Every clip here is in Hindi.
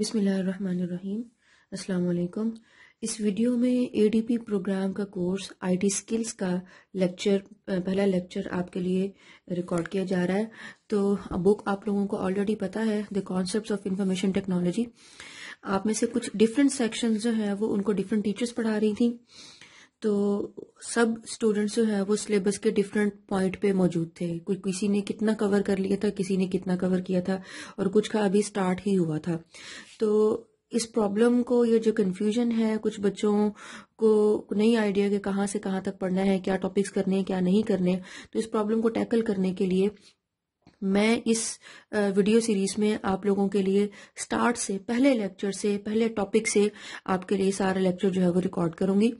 अस्सलाम वालेकुम इस वीडियो में एडीपी प्रोग्राम का कोर्स आईटी स्किल्स का लेक्चर पहला लेक्चर आपके लिए रिकॉर्ड किया जा रहा है तो बुक आप लोगों को ऑलरेडी पता है the concepts of information technology आप में से कुछ डिफरेंट सेक्शंस जो हैं वो उनको डिफरेंट टीचर्स पढ़ा रही थी तो सब स्टूडेंट्स जो है वो सिलेबस के डिफरेंट पॉइंट पे मौजूद थे कोई किसी ने कितना कवर कर लिया था किसी ने कितना कवर किया था और कुछ का अभी स्टार्ट ही हुआ था तो इस प्रॉब्लम को ये जो कन्फ्यूजन है कुछ बच्चों को नहीं आइडिया कि कहाँ से कहाँ तक पढ़ना है क्या टॉपिक्स करने हैं क्या नहीं करने तो इस प्रॉब्लम को टैकल करने के लिए मैं इस वीडियो सीरीज में आप लोगों के लिए स्टार्ट से पहले लेक्चर से पहले टॉपिक से आपके लिए सारा लेक्चर जो है वो रिकॉर्ड करूंगी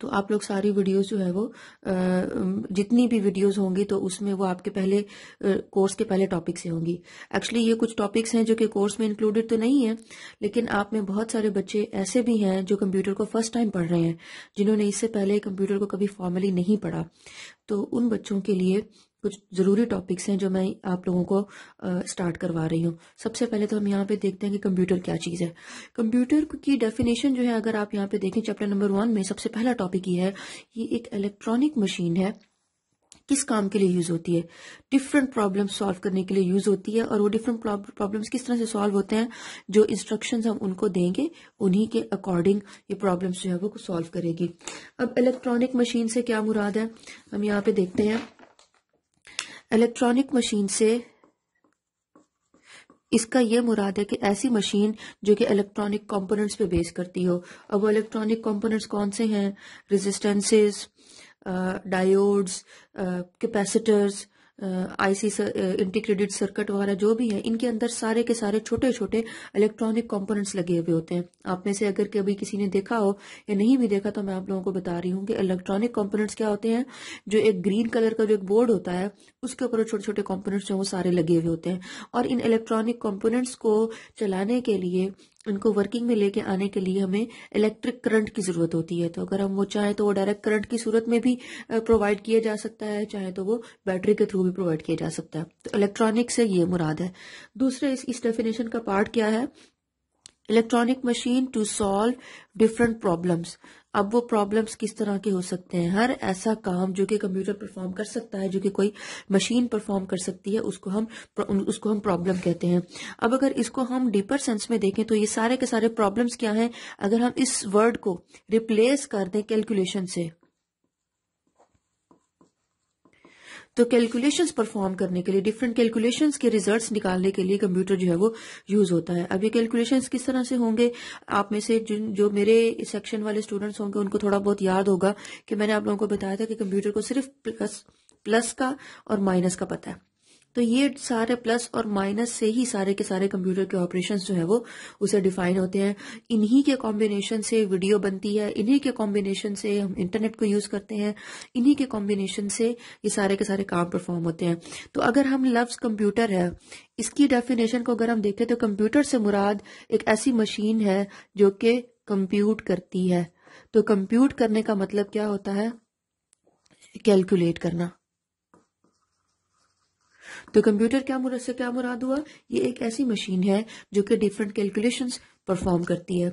तो आप लोग सारी वीडियोस जो है वो जितनी भी वीडियोस होंगी तो उसमें वो आपके पहले कोर्स के पहले टॉपिक से होंगी एक्चुअली ये कुछ टॉपिक्स हैं जो कि कोर्स में इंक्लूडेड तो नहीं है लेकिन आप में बहुत सारे बच्चे ऐसे भी हैं जो कंप्यूटर को फर्स्ट टाइम पढ़ रहे हैं जिन्होंने इससे पहले कंप्यूटर को कभी फॉर्मली नहीं पढ़ा तो उन बच्चों के लिए कुछ ज़रूरी टॉपिक्स हैं जो मैं आप लोगों को आ, स्टार्ट करवा रही हूँ सबसे पहले तो हम यहाँ पे देखते हैं कि कंप्यूटर क्या चीज़ है कंप्यूटर की डेफिनेशन जो है अगर आप यहाँ पे देखें चैप्टर नंबर वन में सबसे पहला टॉपिक ये है ये एक इलेक्ट्रॉनिक मशीन है किस काम के लिए यूज होती है डिफरेंट प्रॉब्लम सॉल्व करने के लिए यूज होती है और वो डिफरेंट प्रॉब्लम्स किस तरह से सॉल्व होते हैं जो इंस्ट्रक्शंस हम उनको देंगे उन्हीं के अकॉर्डिंग ये प्रॉब्लम्स जो है वो सॉल्व करेगी अब इलेक्ट्रॉनिक मशीन से क्या मुराद है हम यहाँ पे देखते हैं इलेक्ट्रॉनिक मशीन से इसका यह मुराद है कि ऐसी मशीन जो कि इलेक्ट्रॉनिक कंपोनेंट्स पे बेस करती हो अब वो इलेक्ट्रॉनिक कंपोनेंट्स कौन से हैं resistances diodes capacitors IC integrated circuit वगैरह जो भी है इनके अंदर सारे के सारे छोटे छोटे इलेक्ट्रॉनिक कंपोनेंट्स लगे हुए होते हैं आप में से अगर कभी किसी ने देखा हो या नहीं भी देखा तो मैं आप लोगों को बता रही हूँ कि इलेक्ट्रॉनिक कंपोनेंट्स क्या होते हैं जो एक ग्रीन कलर का जो एक बोर्ड होता है उसके ऊपर छोटे छोटे कॉम्पोनेंट्स जो वो सारे लगे हुए होते हैं और इन इलेक्ट्रॉनिक कॉम्पोनेंट्स को चलाने के लिए उनको वर्किंग में लेके आने के लिए हमें इलेक्ट्रिक करंट की ज़रूरत होती है तो अगर हम वो चाहें तो वो डायरेक्ट करंट की सूरत में भी प्रोवाइड किया जा सकता है चाहे तो वो बैटरी के थ्रू भी प्रोवाइड किया जा सकता है तो इलेक्ट्रॉनिक से ये मुराद है दूसरे इस, इस डेफिनेशन का पार्ट क्या है electronic machine to solve different problems अब वो प्रॉब्लम्स किस तरह के हो सकते हैं हर ऐसा काम जो कि कंप्यूटर परफॉर्म कर सकता है जो कि कोई मशीन परफॉर्म कर सकती है उसको हम उसको हम प्रॉब्लम कहते हैं अब अगर इसको हम डीपर सेंस में देखें तो ये सारे के सारे प्रॉब्लम्स क्या हैं अगर हम इस वर्ड को रिप्लेस कर दें कैलकुलेशन से तो कैलकुलेशंस परफॉर्म करने के लिए डिफरेंट कैलकुलेशंस के रिजल्ट्स निकालने के लिए कंप्यूटर जो है वो यूज होता है अब ये कैलकुलेशंस किस तरह से होंगे आप में से जो, जो मेरे सेक्शन वाले स्टूडेंट्स होंगे उनको थोड़ा बहुत याद होगा कि मैंने आप लोगों को बताया था कि कंप्यूटर को सिर्फ प्लस प्लस का और माइनस का पता है तो ये सारे प्लस और माइनस से ही सारे के सारे कंप्यूटर के ऑपरेशंस जो है वो उसे डिफाइन होते हैं इन्हीं के कॉम्बिनेशन से वीडियो बनती है इन्हीं के कॉम्बिनेशन से हम इंटरनेट को यूज करते हैं इन्हीं के कॉम्बिनेशन से ये सारे के सारे काम परफॉर्म होते हैं तो अगर हम लफ्स कंप्यूटर है इसकी डेफिनेशन को अगर हम देखें तो कंप्यूटर से मुराद एक ऐसी मशीन है जो कि कंप्यूट करती है तो कंप्यूट करने का मतलब क्या होता है कैलकुलेट करना तो कंप्यूटर क्या मुराद से क्या मुराद हुआ ये एक ऐसी मशीन है जो कि डिफरेंट कैलकुलेशंस परफॉर्म करती है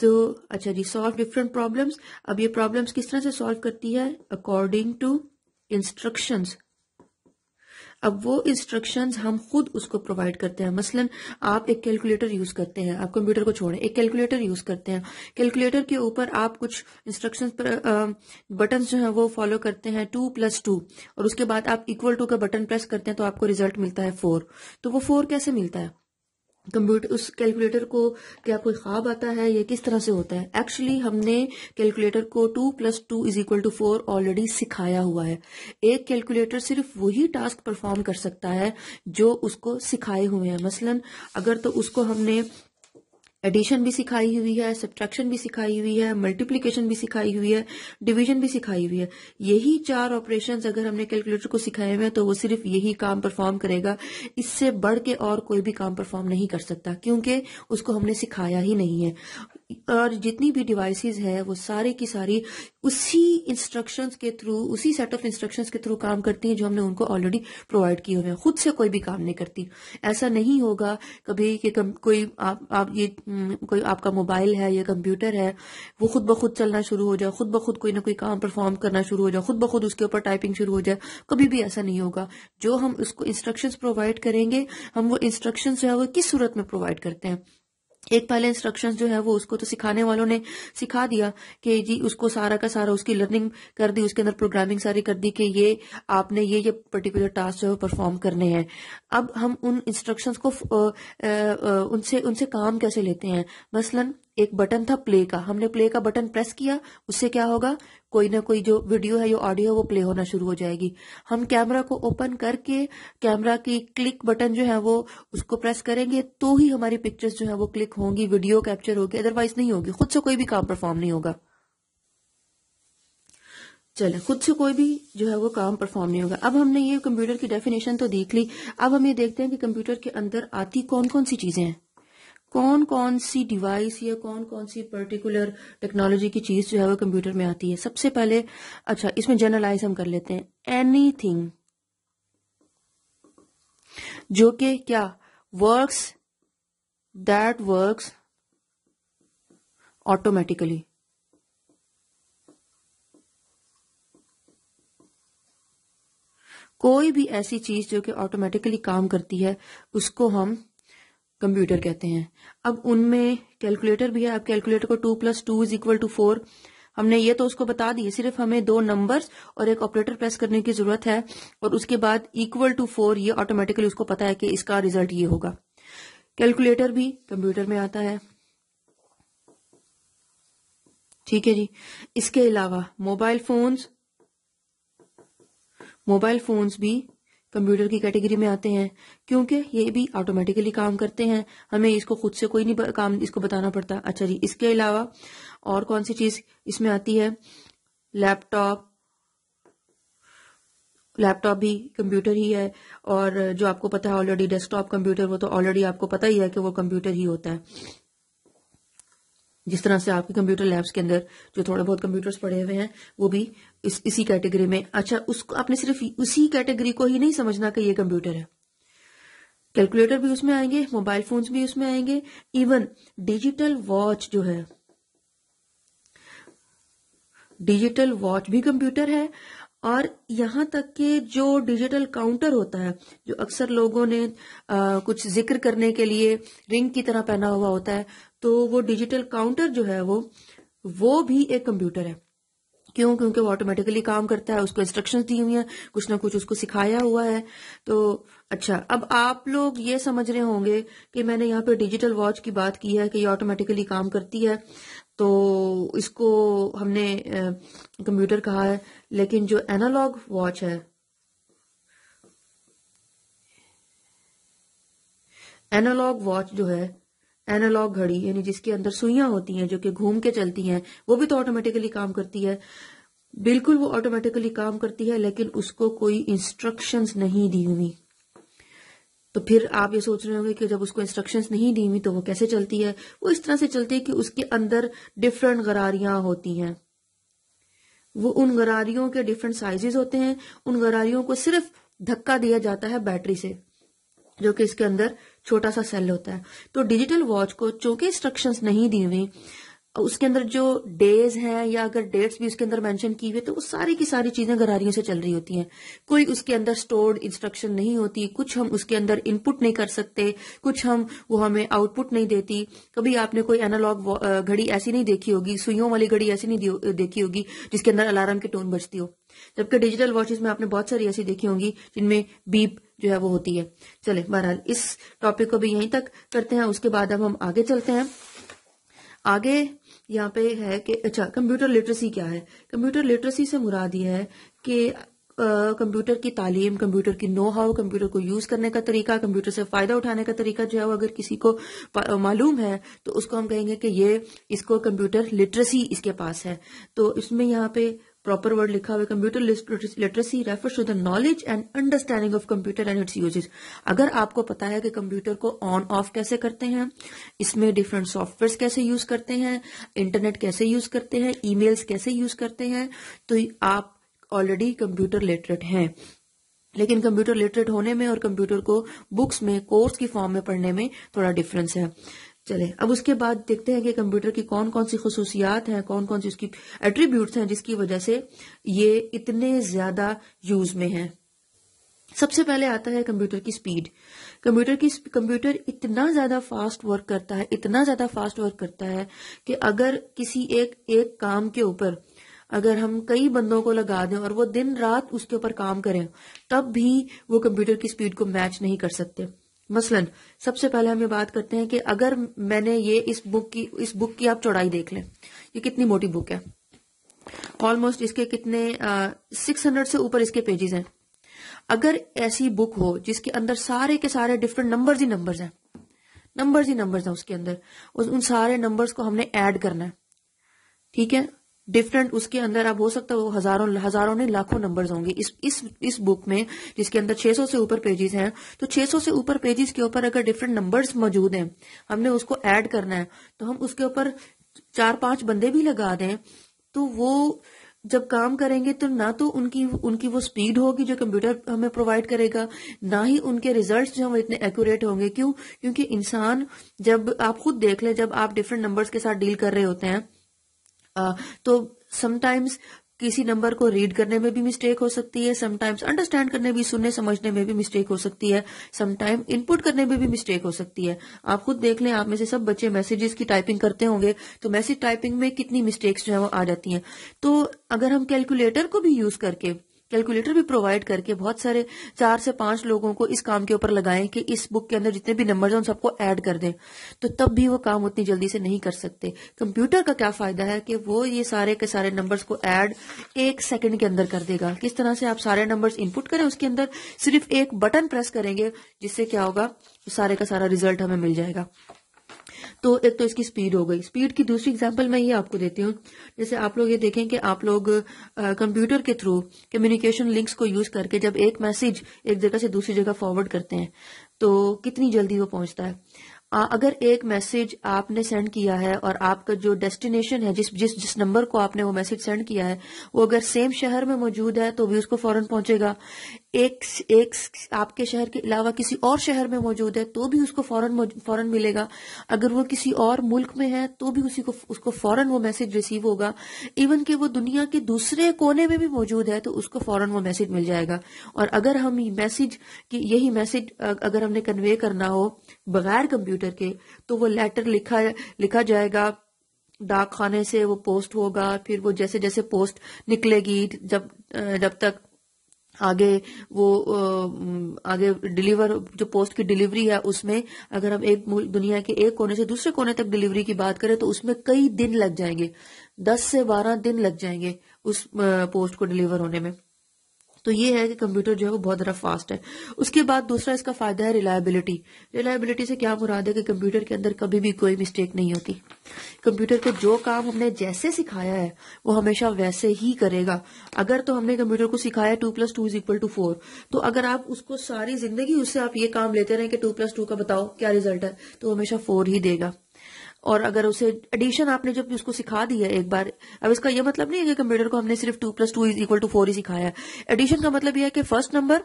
तो अच्छा जी सॉल्व डिफरेंट प्रॉब्लम्स अब ये प्रॉब्लम्स किस तरह से सॉल्व करती है अकॉर्डिंग टू इंस्ट्रक्शंस अब वो इंस्ट्रक्शंस हम खुद उसको प्रोवाइड करते हैं मसलन आप एक कैलकुलेटर यूज करते हैं आप कंप्यूटर को छोड़ें एक कैलकुलेटर यूज करते हैं कैलकुलेटर के ऊपर आप कुछ इंस्ट्रक्शन बटन जो है वो फॉलो करते हैं टू प्लस टू और उसके बाद आप इक्वल टू का बटन प्रेस करते हैं तो आपको रिजल्ट मिलता है फोर तो वो फोर कैसे मिलता है कंप्यूटर उस कैलकुलेटर को क्या कोई ख्वाब आता है या किस तरह से होता है एक्चुअली हमने कैलकुलेटर को two plus two is equal to four already सिखाया हुआ है एक कैलकुलेटर सिर्फ वही टास्क परफॉर्म कर सकता है जो उसको सिखाए हुए हैं मसलन अगर तो उसको हमने एडिशन भी सिखाई हुई है सब्ट्रैक्शन भी सिखाई हुई है मल्टीप्लीकेशन भी सिखाई हुई है डिवीजन भी सिखाई हुई है यही चार ऑपरेशन अगर हमने कैलकुलेटर को सिखाए हुए हैं तो वो सिर्फ यही काम परफॉर्म करेगा इससे बढ़ के और कोई भी काम परफॉर्म नहीं कर सकता क्योंकि उसको हमने सिखाया ही नहीं है और जितनी भी डिवाइसेस है वो सारे की सारी उसी इंस्ट्रक्शंस के थ्रू उसी सेट ऑफ इंस्ट्रक्शंस के थ्रू काम करती हैं जो हमने उनको ऑलरेडी प्रोवाइड किए हुए हैं खुद से कोई भी काम नहीं करती ऐसा नहीं होगा कभी कि कोई आप आप ये हम्म, कोई आपका मोबाइल है या कंप्यूटर है वो खुद ब खुद चलना शुरू हो जाए खुद ब खुद कोई ना कोई काम परफॉर्म करना शुरू हो जाए खुद ब खुद उसके ऊपर टाइपिंग शुरू हो जाए कभी भी ऐसा नहीं होगा जो हम उसको इंस्ट्रक्शन प्रोवाइड करेंगे हम वो इंस्ट्रक्शन जो है वो किस सूरत में प्रोवाइड करते हैं एक पहले इंस्ट्रक्शंस जो है वो उसको तो सिखाने वालों ने सिखा दिया कि जी उसको सारा का सारा उसकी लर्निंग कर दी उसके अंदर प्रोग्रामिंग सारी कर दी कि ये आपने ये ये पर्टिकुलर टास्क जो है परफॉर्म करने हैं अब हम उन इंस्ट्रक्शंस को आ, आ, उनसे उनसे काम कैसे लेते हैं मसलन एक बटन था प्ले का हमने प्ले का बटन प्रेस किया उससे क्या होगा कोई ना कोई जो वीडियो है जो ऑडियो है वो प्ले होना शुरू हो जाएगी हम कैमरा को ओपन करके कैमरा की क्लिक बटन जो है वो उसको प्रेस करेंगे तो ही हमारी पिक्चर्स जो है वो क्लिक होंगी वीडियो कैप्चर होगी अदरवाइज नहीं होगी खुद से कोई भी काम परफॉर्म नहीं होगा चले खुद से कोई भी जो है वो काम परफॉर्म नहीं होगा अब हमने ये कंप्यूटर की डेफिनेशन तो देख ली अब हम ये देखते हैं कि कंप्यूटर के अंदर आती कौन कौन सी चीजें हैं कौन कौन सी डिवाइस या कौन कौन सी पर्टिकुलर टेक्नोलॉजी की चीज जो है वो कंप्यूटर में आती है सबसे पहले अच्छा इसमें जनरलाइज हम कर लेते हैं एनीथिंग जो कि क्या वर्क्स दैट वर्क्स ऑटोमेटिकली कोई भी ऐसी चीज जो कि ऑटोमेटिकली काम करती है उसको हम कंप्यूटर कहते हैं अब उनमें कैलकुलेटर भी है अब कैलकुलेटर को two plus two is equal to four हमने ये तो उसको बता दिए सिर्फ हमें दो नंबर्स और एक ऑपरेटर प्रेस करने की जरूरत है और उसके बाद इक्वल टू फोर ये ऑटोमेटिकली उसको पता है कि इसका रिजल्ट ये होगा कैलकुलेटर भी कंप्यूटर में आता है ठीक है जी इसके अलावा मोबाइल फोन्स मोबाइल फोन्स भी कंप्यूटर की कैटेगरी में आते हैं क्योंकि ये भी ऑटोमेटिकली काम करते हैं हमें इसको खुद से कोई नहीं काम इसको बताना पड़ता अच्छा जी इसके अलावा और कौन सी चीज़ इसमें आती है लैपटॉप लैपटॉप भी कंप्यूटर ही है और जो आपको पता है ऑलरेडी डेस्कटॉप कंप्यूटर वो तो ऑलरेडी आपको पता ही है कि वो कंप्यूटर ही होता है जिस तरह से आपके कंप्यूटर लैब्स के अंदर जो थोड़े बहुत कंप्यूटर्स पड़े हुए हैं वो भी इस इसी कैटेगरी में अच्छा उसको आपने सिर्फ उसी कैटेगरी को ही नहीं समझना कि ये कंप्यूटर है कैलकुलेटर भी उसमें आएंगे मोबाइल फोन्स भी उसमें आएंगे इवन डिजिटल वॉच जो है डिजिटल वॉच भी कंप्यूटर है और यहां तक के जो डिजिटल काउंटर होता है जो अक्सर लोगों ने आ, कुछ जिक्र करने के लिए रिंग की तरह पहना हुआ होता है तो वो डिजिटल काउंटर जो है वो वो भी एक कंप्यूटर है क्यों क्योंकि वो ऑटोमेटिकली काम करता है उसको इंस्ट्रक्शन दी हुई है कुछ ना कुछ उसको सिखाया हुआ है तो अच्छा अब आप लोग ये समझ रहे होंगे कि मैंने यहाँ पे डिजिटल वॉच की बात की है कि ये ऑटोमेटिकली काम करती है तो इसको हमने कंप्यूटर कहा है लेकिन जो एनालॉग वॉच है एनालॉग वॉच जो है एनालॉग घड़ी यानी जिसके अंदर सुइयां होती हैं जो कि घूम के चलती हैं वो भी तो ऑटोमेटिकली काम करती है बिल्कुल वो ऑटोमेटिकली काम करती है लेकिन उसको कोई इंस्ट्रक्शंस नहीं दी हुई तो फिर आप ये सोच रहे होंगे कि जब उसको इंस्ट्रक्शंस नहीं दी हुई तो वो कैसे चलती है वो इस तरह से चलती है कि उसके अंदर डिफरेंट गरारियां होती हैं वो उन गरारियों के डिफरेंट साइजेस होते हैं उन गरारियों को सिर्फ धक्का दिया जाता है बैटरी से जो कि इसके अंदर छोटा सा सेल होता है तो डिजिटल वॉच को चूंकि इंस्ट्रक्शंस नहीं दी हुए उसके अंदर जो डेज हैं या अगर डेट्स भी उसके अंदर मेंशन की हुई तो वो सारी की सारी चीजें गरारियों से चल रही होती हैं कोई उसके अंदर स्टोर्ड इंस्ट्रक्शन नहीं होती कुछ हम उसके अंदर इनपुट नहीं कर सकते कुछ हम वो हमें आउटपुट नहीं देती कभी आपने कोई एनालॉग घड़ी ऐसी नहीं देखी होगी सुइयों वाली घड़ी ऐसी नहीं देखी होगी जिसके अंदर अलार्म की टोन बजती हो जबकि डिजिटल वॉचेज में आपने बहुत सारी ऐसी देखी होंगी जिनमें बीप जो है वो होती है चले बहरहाल इस टॉपिक को भी यहीं तक करते हैं उसके बाद अब हम आगे चलते हैं आगे यहाँ पे है कि अच्छा कंप्यूटर लिटरेसी क्या है कंप्यूटर लिटरेसी से मुराद ये है कि कंप्यूटर की तालीम कंप्यूटर की नो हाउ कंप्यूटर को यूज करने का तरीका कंप्यूटर से फायदा उठाने का तरीका जो है वो अगर किसी को मालूम है तो उसको हम कहेंगे कि ये इसको कंप्यूटर लिटरेसी इसके पास है तो इसमें यहाँ पे प्रॉपर वर्ड लिखा हुआ computer literacy refers to the knowledge and understanding of computer and its uses अगर आपको पता है कि कंप्यूटर को ऑन ऑफ कैसे करते हैं इसमें डिफरेंट सॉफ्टवेयर कैसे यूज करते हैं इंटरनेट कैसे यूज करते हैं ई मेल्स कैसे यूज करते हैं तो आप ऑलरेडी कंप्यूटर लिटरेट हैं लेकिन कंप्यूटर लिटरेट होने में और कंप्यूटर को बुक्स में कोर्स की फॉर्म में पढ़ने में थोड़ा डिफरेंस है चले अब उसके बाद देखते हैं कि कंप्यूटर की कौन कौन सी खसूसियात हैं कौन कौन सी उसकी एट्रीब्यूट्स हैं जिसकी वजह से ये इतने ज्यादा यूज में है सबसे पहले आता है कंप्यूटर की स्पीड कंप्यूटर की कंप्यूटर इतना ज्यादा फास्ट वर्क करता है इतना ज्यादा फास्ट वर्क करता है कि अगर किसी एक एक काम के ऊपर अगर हम कई बंदों को लगा दें और वो दिन रात उसके ऊपर काम करें तब भी वो कंप्यूटर की स्पीड को मैच नहीं कर सकते मसलन सबसे पहले हम ये बात करते हैं कि अगर मैंने ये इस बुक की इस बुक की आप चौड़ाई देख लें ये कितनी मोटी बुक है ऑलमोस्ट इसके कितने सिक्स हंड्रेड से ऊपर इसके पेजेस हैं अगर ऐसी बुक हो जिसके अंदर सारे के सारे डिफरेंट नंबर्स ही नंबर्स हैं नंबर्स ही नंबर्स हैं उसके अंदर उन सारे नंबर्स को हमने ऐड करना है ठीक है डिफरेंट उसके अंदर आप हो सकता है वो हजारों हजारों ने लाखों नंबर्स होंगे इस इस इस बुक में जिसके अंदर 600 से ऊपर पेजेस हैं तो 600 से ऊपर पेजेस के ऊपर अगर डिफरेंट नंबर्स मौजूद हैं हमने उसको ऐड करना है तो हम उसके ऊपर चार पांच बंदे भी लगा दें तो वो जब काम करेंगे तो ना तो उनकी उनकी वो स्पीड होगी जो कंप्यूटर हमें प्रोवाइड करेगा ना ही उनके रिजल्ट्स जो हैं वो इतने एक्यूरेट होंगे क्यों क्योंकि इंसान जब आप खुद देख लें जब आप डिफरेंट नंबर्स के साथ डील कर रहे होते हैं तो समटाइम्स किसी नंबर को रीड करने में भी मिस्टेक हो सकती है समटाइम्स अंडरस्टैंड करने भी सुनने समझने में भी मिस्टेक हो सकती है समटाइम इनपुट करने में भी मिस्टेक हो सकती है आप खुद देख लें आप में से सब बच्चे मैसेजेस की टाइपिंग करते होंगे तो मैसेज टाइपिंग में कितनी मिस्टेक्स जो है वो आ जाती हैं तो अगर हम कैलकुलेटर को भी यूज करके कैलकुलेटर भी प्रोवाइड करके बहुत सारे चार से पांच लोगों को इस काम के ऊपर लगाएं कि इस बुक के अंदर जितने भी नंबर हैं उन सबको ऐड कर दें तो तब भी वो काम उतनी जल्दी से नहीं कर सकते कंप्यूटर का क्या फायदा है कि वो ये सारे के सारे नंबर्स को ऐड एक सेकंड के अंदर कर देगा किस तरह से आप सारे नंबर इनपुट करें उसके अंदर सिर्फ एक बटन प्रेस करेंगे जिससे क्या होगा सारे का सारा रिजल्ट हमें मिल जाएगा तो एक तो इसकी स्पीड हो गई स्पीड की दूसरी एग्जाम्पल मैं ये आपको देती हूँ जैसे आप लोग ये देखें कि आप लोग कंप्यूटर के थ्रू कम्युनिकेशन लिंक्स को यूज करके जब एक मैसेज एक जगह से दूसरी जगह फॉरवर्ड करते हैं तो कितनी जल्दी वो पहुंचता है अगर एक मैसेज आपने सेंड किया है और आपका जो डेस्टिनेशन है जिस जिस जिस नंबर को आपने वो मैसेज सेंड किया है वो अगर सेम शहर में मौजूद है तो भी उसको फौरन पहुंचेगा एक एक आपके शहर के अलावा किसी और शहर में मौजूद है तो भी उसको फौरन फौरन मिलेगा अगर वो किसी और मुल्क में है तो भी उसी को उसको फौरन वो मैसेज रिसीव होगा इवन कि वो दुनिया के दूसरे कोने में भी मौजूद है तो उसको फौरन वो मैसेज मिल जाएगा और अगर हम मैसेज की यही मैसेज अगर हमने कन्वे करना हो बगैर कंप्यूटर के तो वो लेटर लिखा लिखा जाएगा डाक खाने से वो पोस्ट होगा फिर वो जैसे जैसे पोस्ट निकलेगी जब जब तक आगे वो आगे डिलीवर जो पोस्ट की डिलीवरी है उसमें अगर हम एक दुनिया के एक कोने से दूसरे कोने तक डिलीवरी की बात करें तो उसमें कई दिन लग जाएंगे दस से बारह दिन लग जाएंगे उस पोस्ट को डिलीवर होने में तो ये है कि कंप्यूटर जो है वो बहुत ज़्यादा फास्ट है उसके बाद दूसरा इसका फ़ायदा है रिलायबिलिटी रिलायबिलिटी से क्या मुराद है कि कंप्यूटर के अंदर कभी भी कोई मिस्टेक नहीं होती कंप्यूटर को जो काम हमने जैसे सिखाया है वो हमेशा वैसे ही करेगा अगर तो हमने कंप्यूटर को सिखाया two plus two is equal to four तो अगर आप उसको सारी जिंदगी उससे आप ये काम लेते रहे कि टू प्लस टू का बताओ क्या रिजल्ट है तो हमेशा फोर ही देगा और अगर उसे एडिशन आपने जब उसको सिखा दिया एक बार अब इसका यह मतलब नहीं है कि कंप्यूटर को हमने सिर्फ two plus two is equal to four ही सिखाया है एडिशन का मतलब यह है कि first number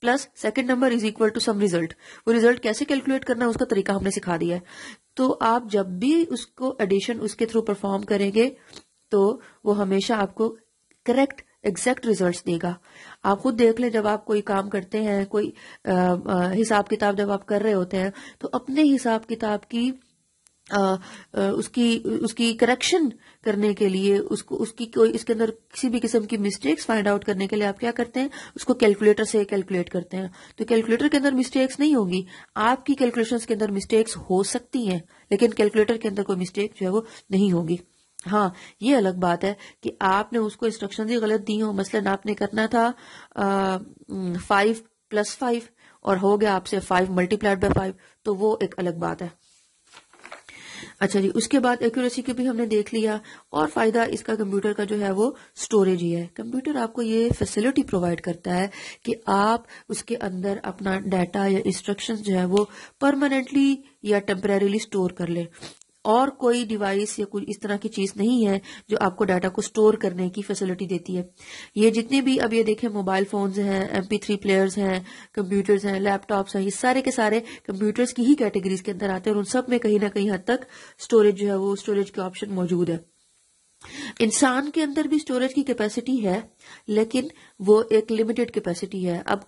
plus second number is equal to sum result वो रिजल्ट कैसे कैलकुलेट करना है उसका तरीका हमने सिखा दिया है तो आप जब भी उसको एडिशन उसके थ्रू परफॉर्म करेंगे तो वो हमेशा आपको करेक्ट एग्जैक्ट रिजल्ट देगा आप खुद देख लें जब आप कोई काम करते हैं कोई हिसाब किताब जब आप कर रहे होते हैं तो अपने हिसाब किताब की उसकी उसकी करेक्शन करने के लिए उसको उसकी कोई इसके अंदर किसी भी किस्म की मिस्टेक्स फाइंड आउट करने के लिए आप क्या करते हैं उसको कैलकुलेटर से कैलकुलेट करते हैं तो कैलकुलेटर के अंदर मिस्टेक्स नहीं होगी आपकी कैलकुलेशन के अंदर मिस्टेक्स हो सकती हैं लेकिन कैलकुलेटर के अंदर कोई मिस्टेक जो है वो नहीं होगी हाँ ये अलग बात है कि आपने उसको इंस्ट्रक्शन ही गलत दी हो मसलन आपने करना था फाइव प्लस फाइव और हो गया आपसे फाइव मल्टीप्लाइड बाय फाइव तो वो एक अलग बात है अच्छा जी उसके बाद एक्यूरेसी को भी हमने देख लिया और फायदा इसका कंप्यूटर का जो है वो स्टोरेज ही है कंप्यूटर आपको ये फैसिलिटी प्रोवाइड करता है कि आप उसके अंदर अपना डाटा या इंस्ट्रक्शन जो है वो परमानेंटली या टेम्परेली स्टोर कर लें और कोई डिवाइस या कोई इस तरह की चीज नहीं है जो आपको डाटा को स्टोर करने की फैसिलिटी देती है ये जितने भी अब ये देखें मोबाइल फोन्स हैं एमपी थ्री प्लेयर्स हैं कंप्यूटर्स हैं लैपटॉप्स हैं ये सारे के सारे कंप्यूटर्स की ही कैटेगरीज के अंदर आते हैं और उन सब में कहीं ना कहीं हद तक स्टोरेज जो है वो स्टोरेज के ऑप्शन मौजूद है इंसान के अंदर भी स्टोरेज की कैपेसिटी है लेकिन वो एक लिमिटेड कैपेसिटी है अब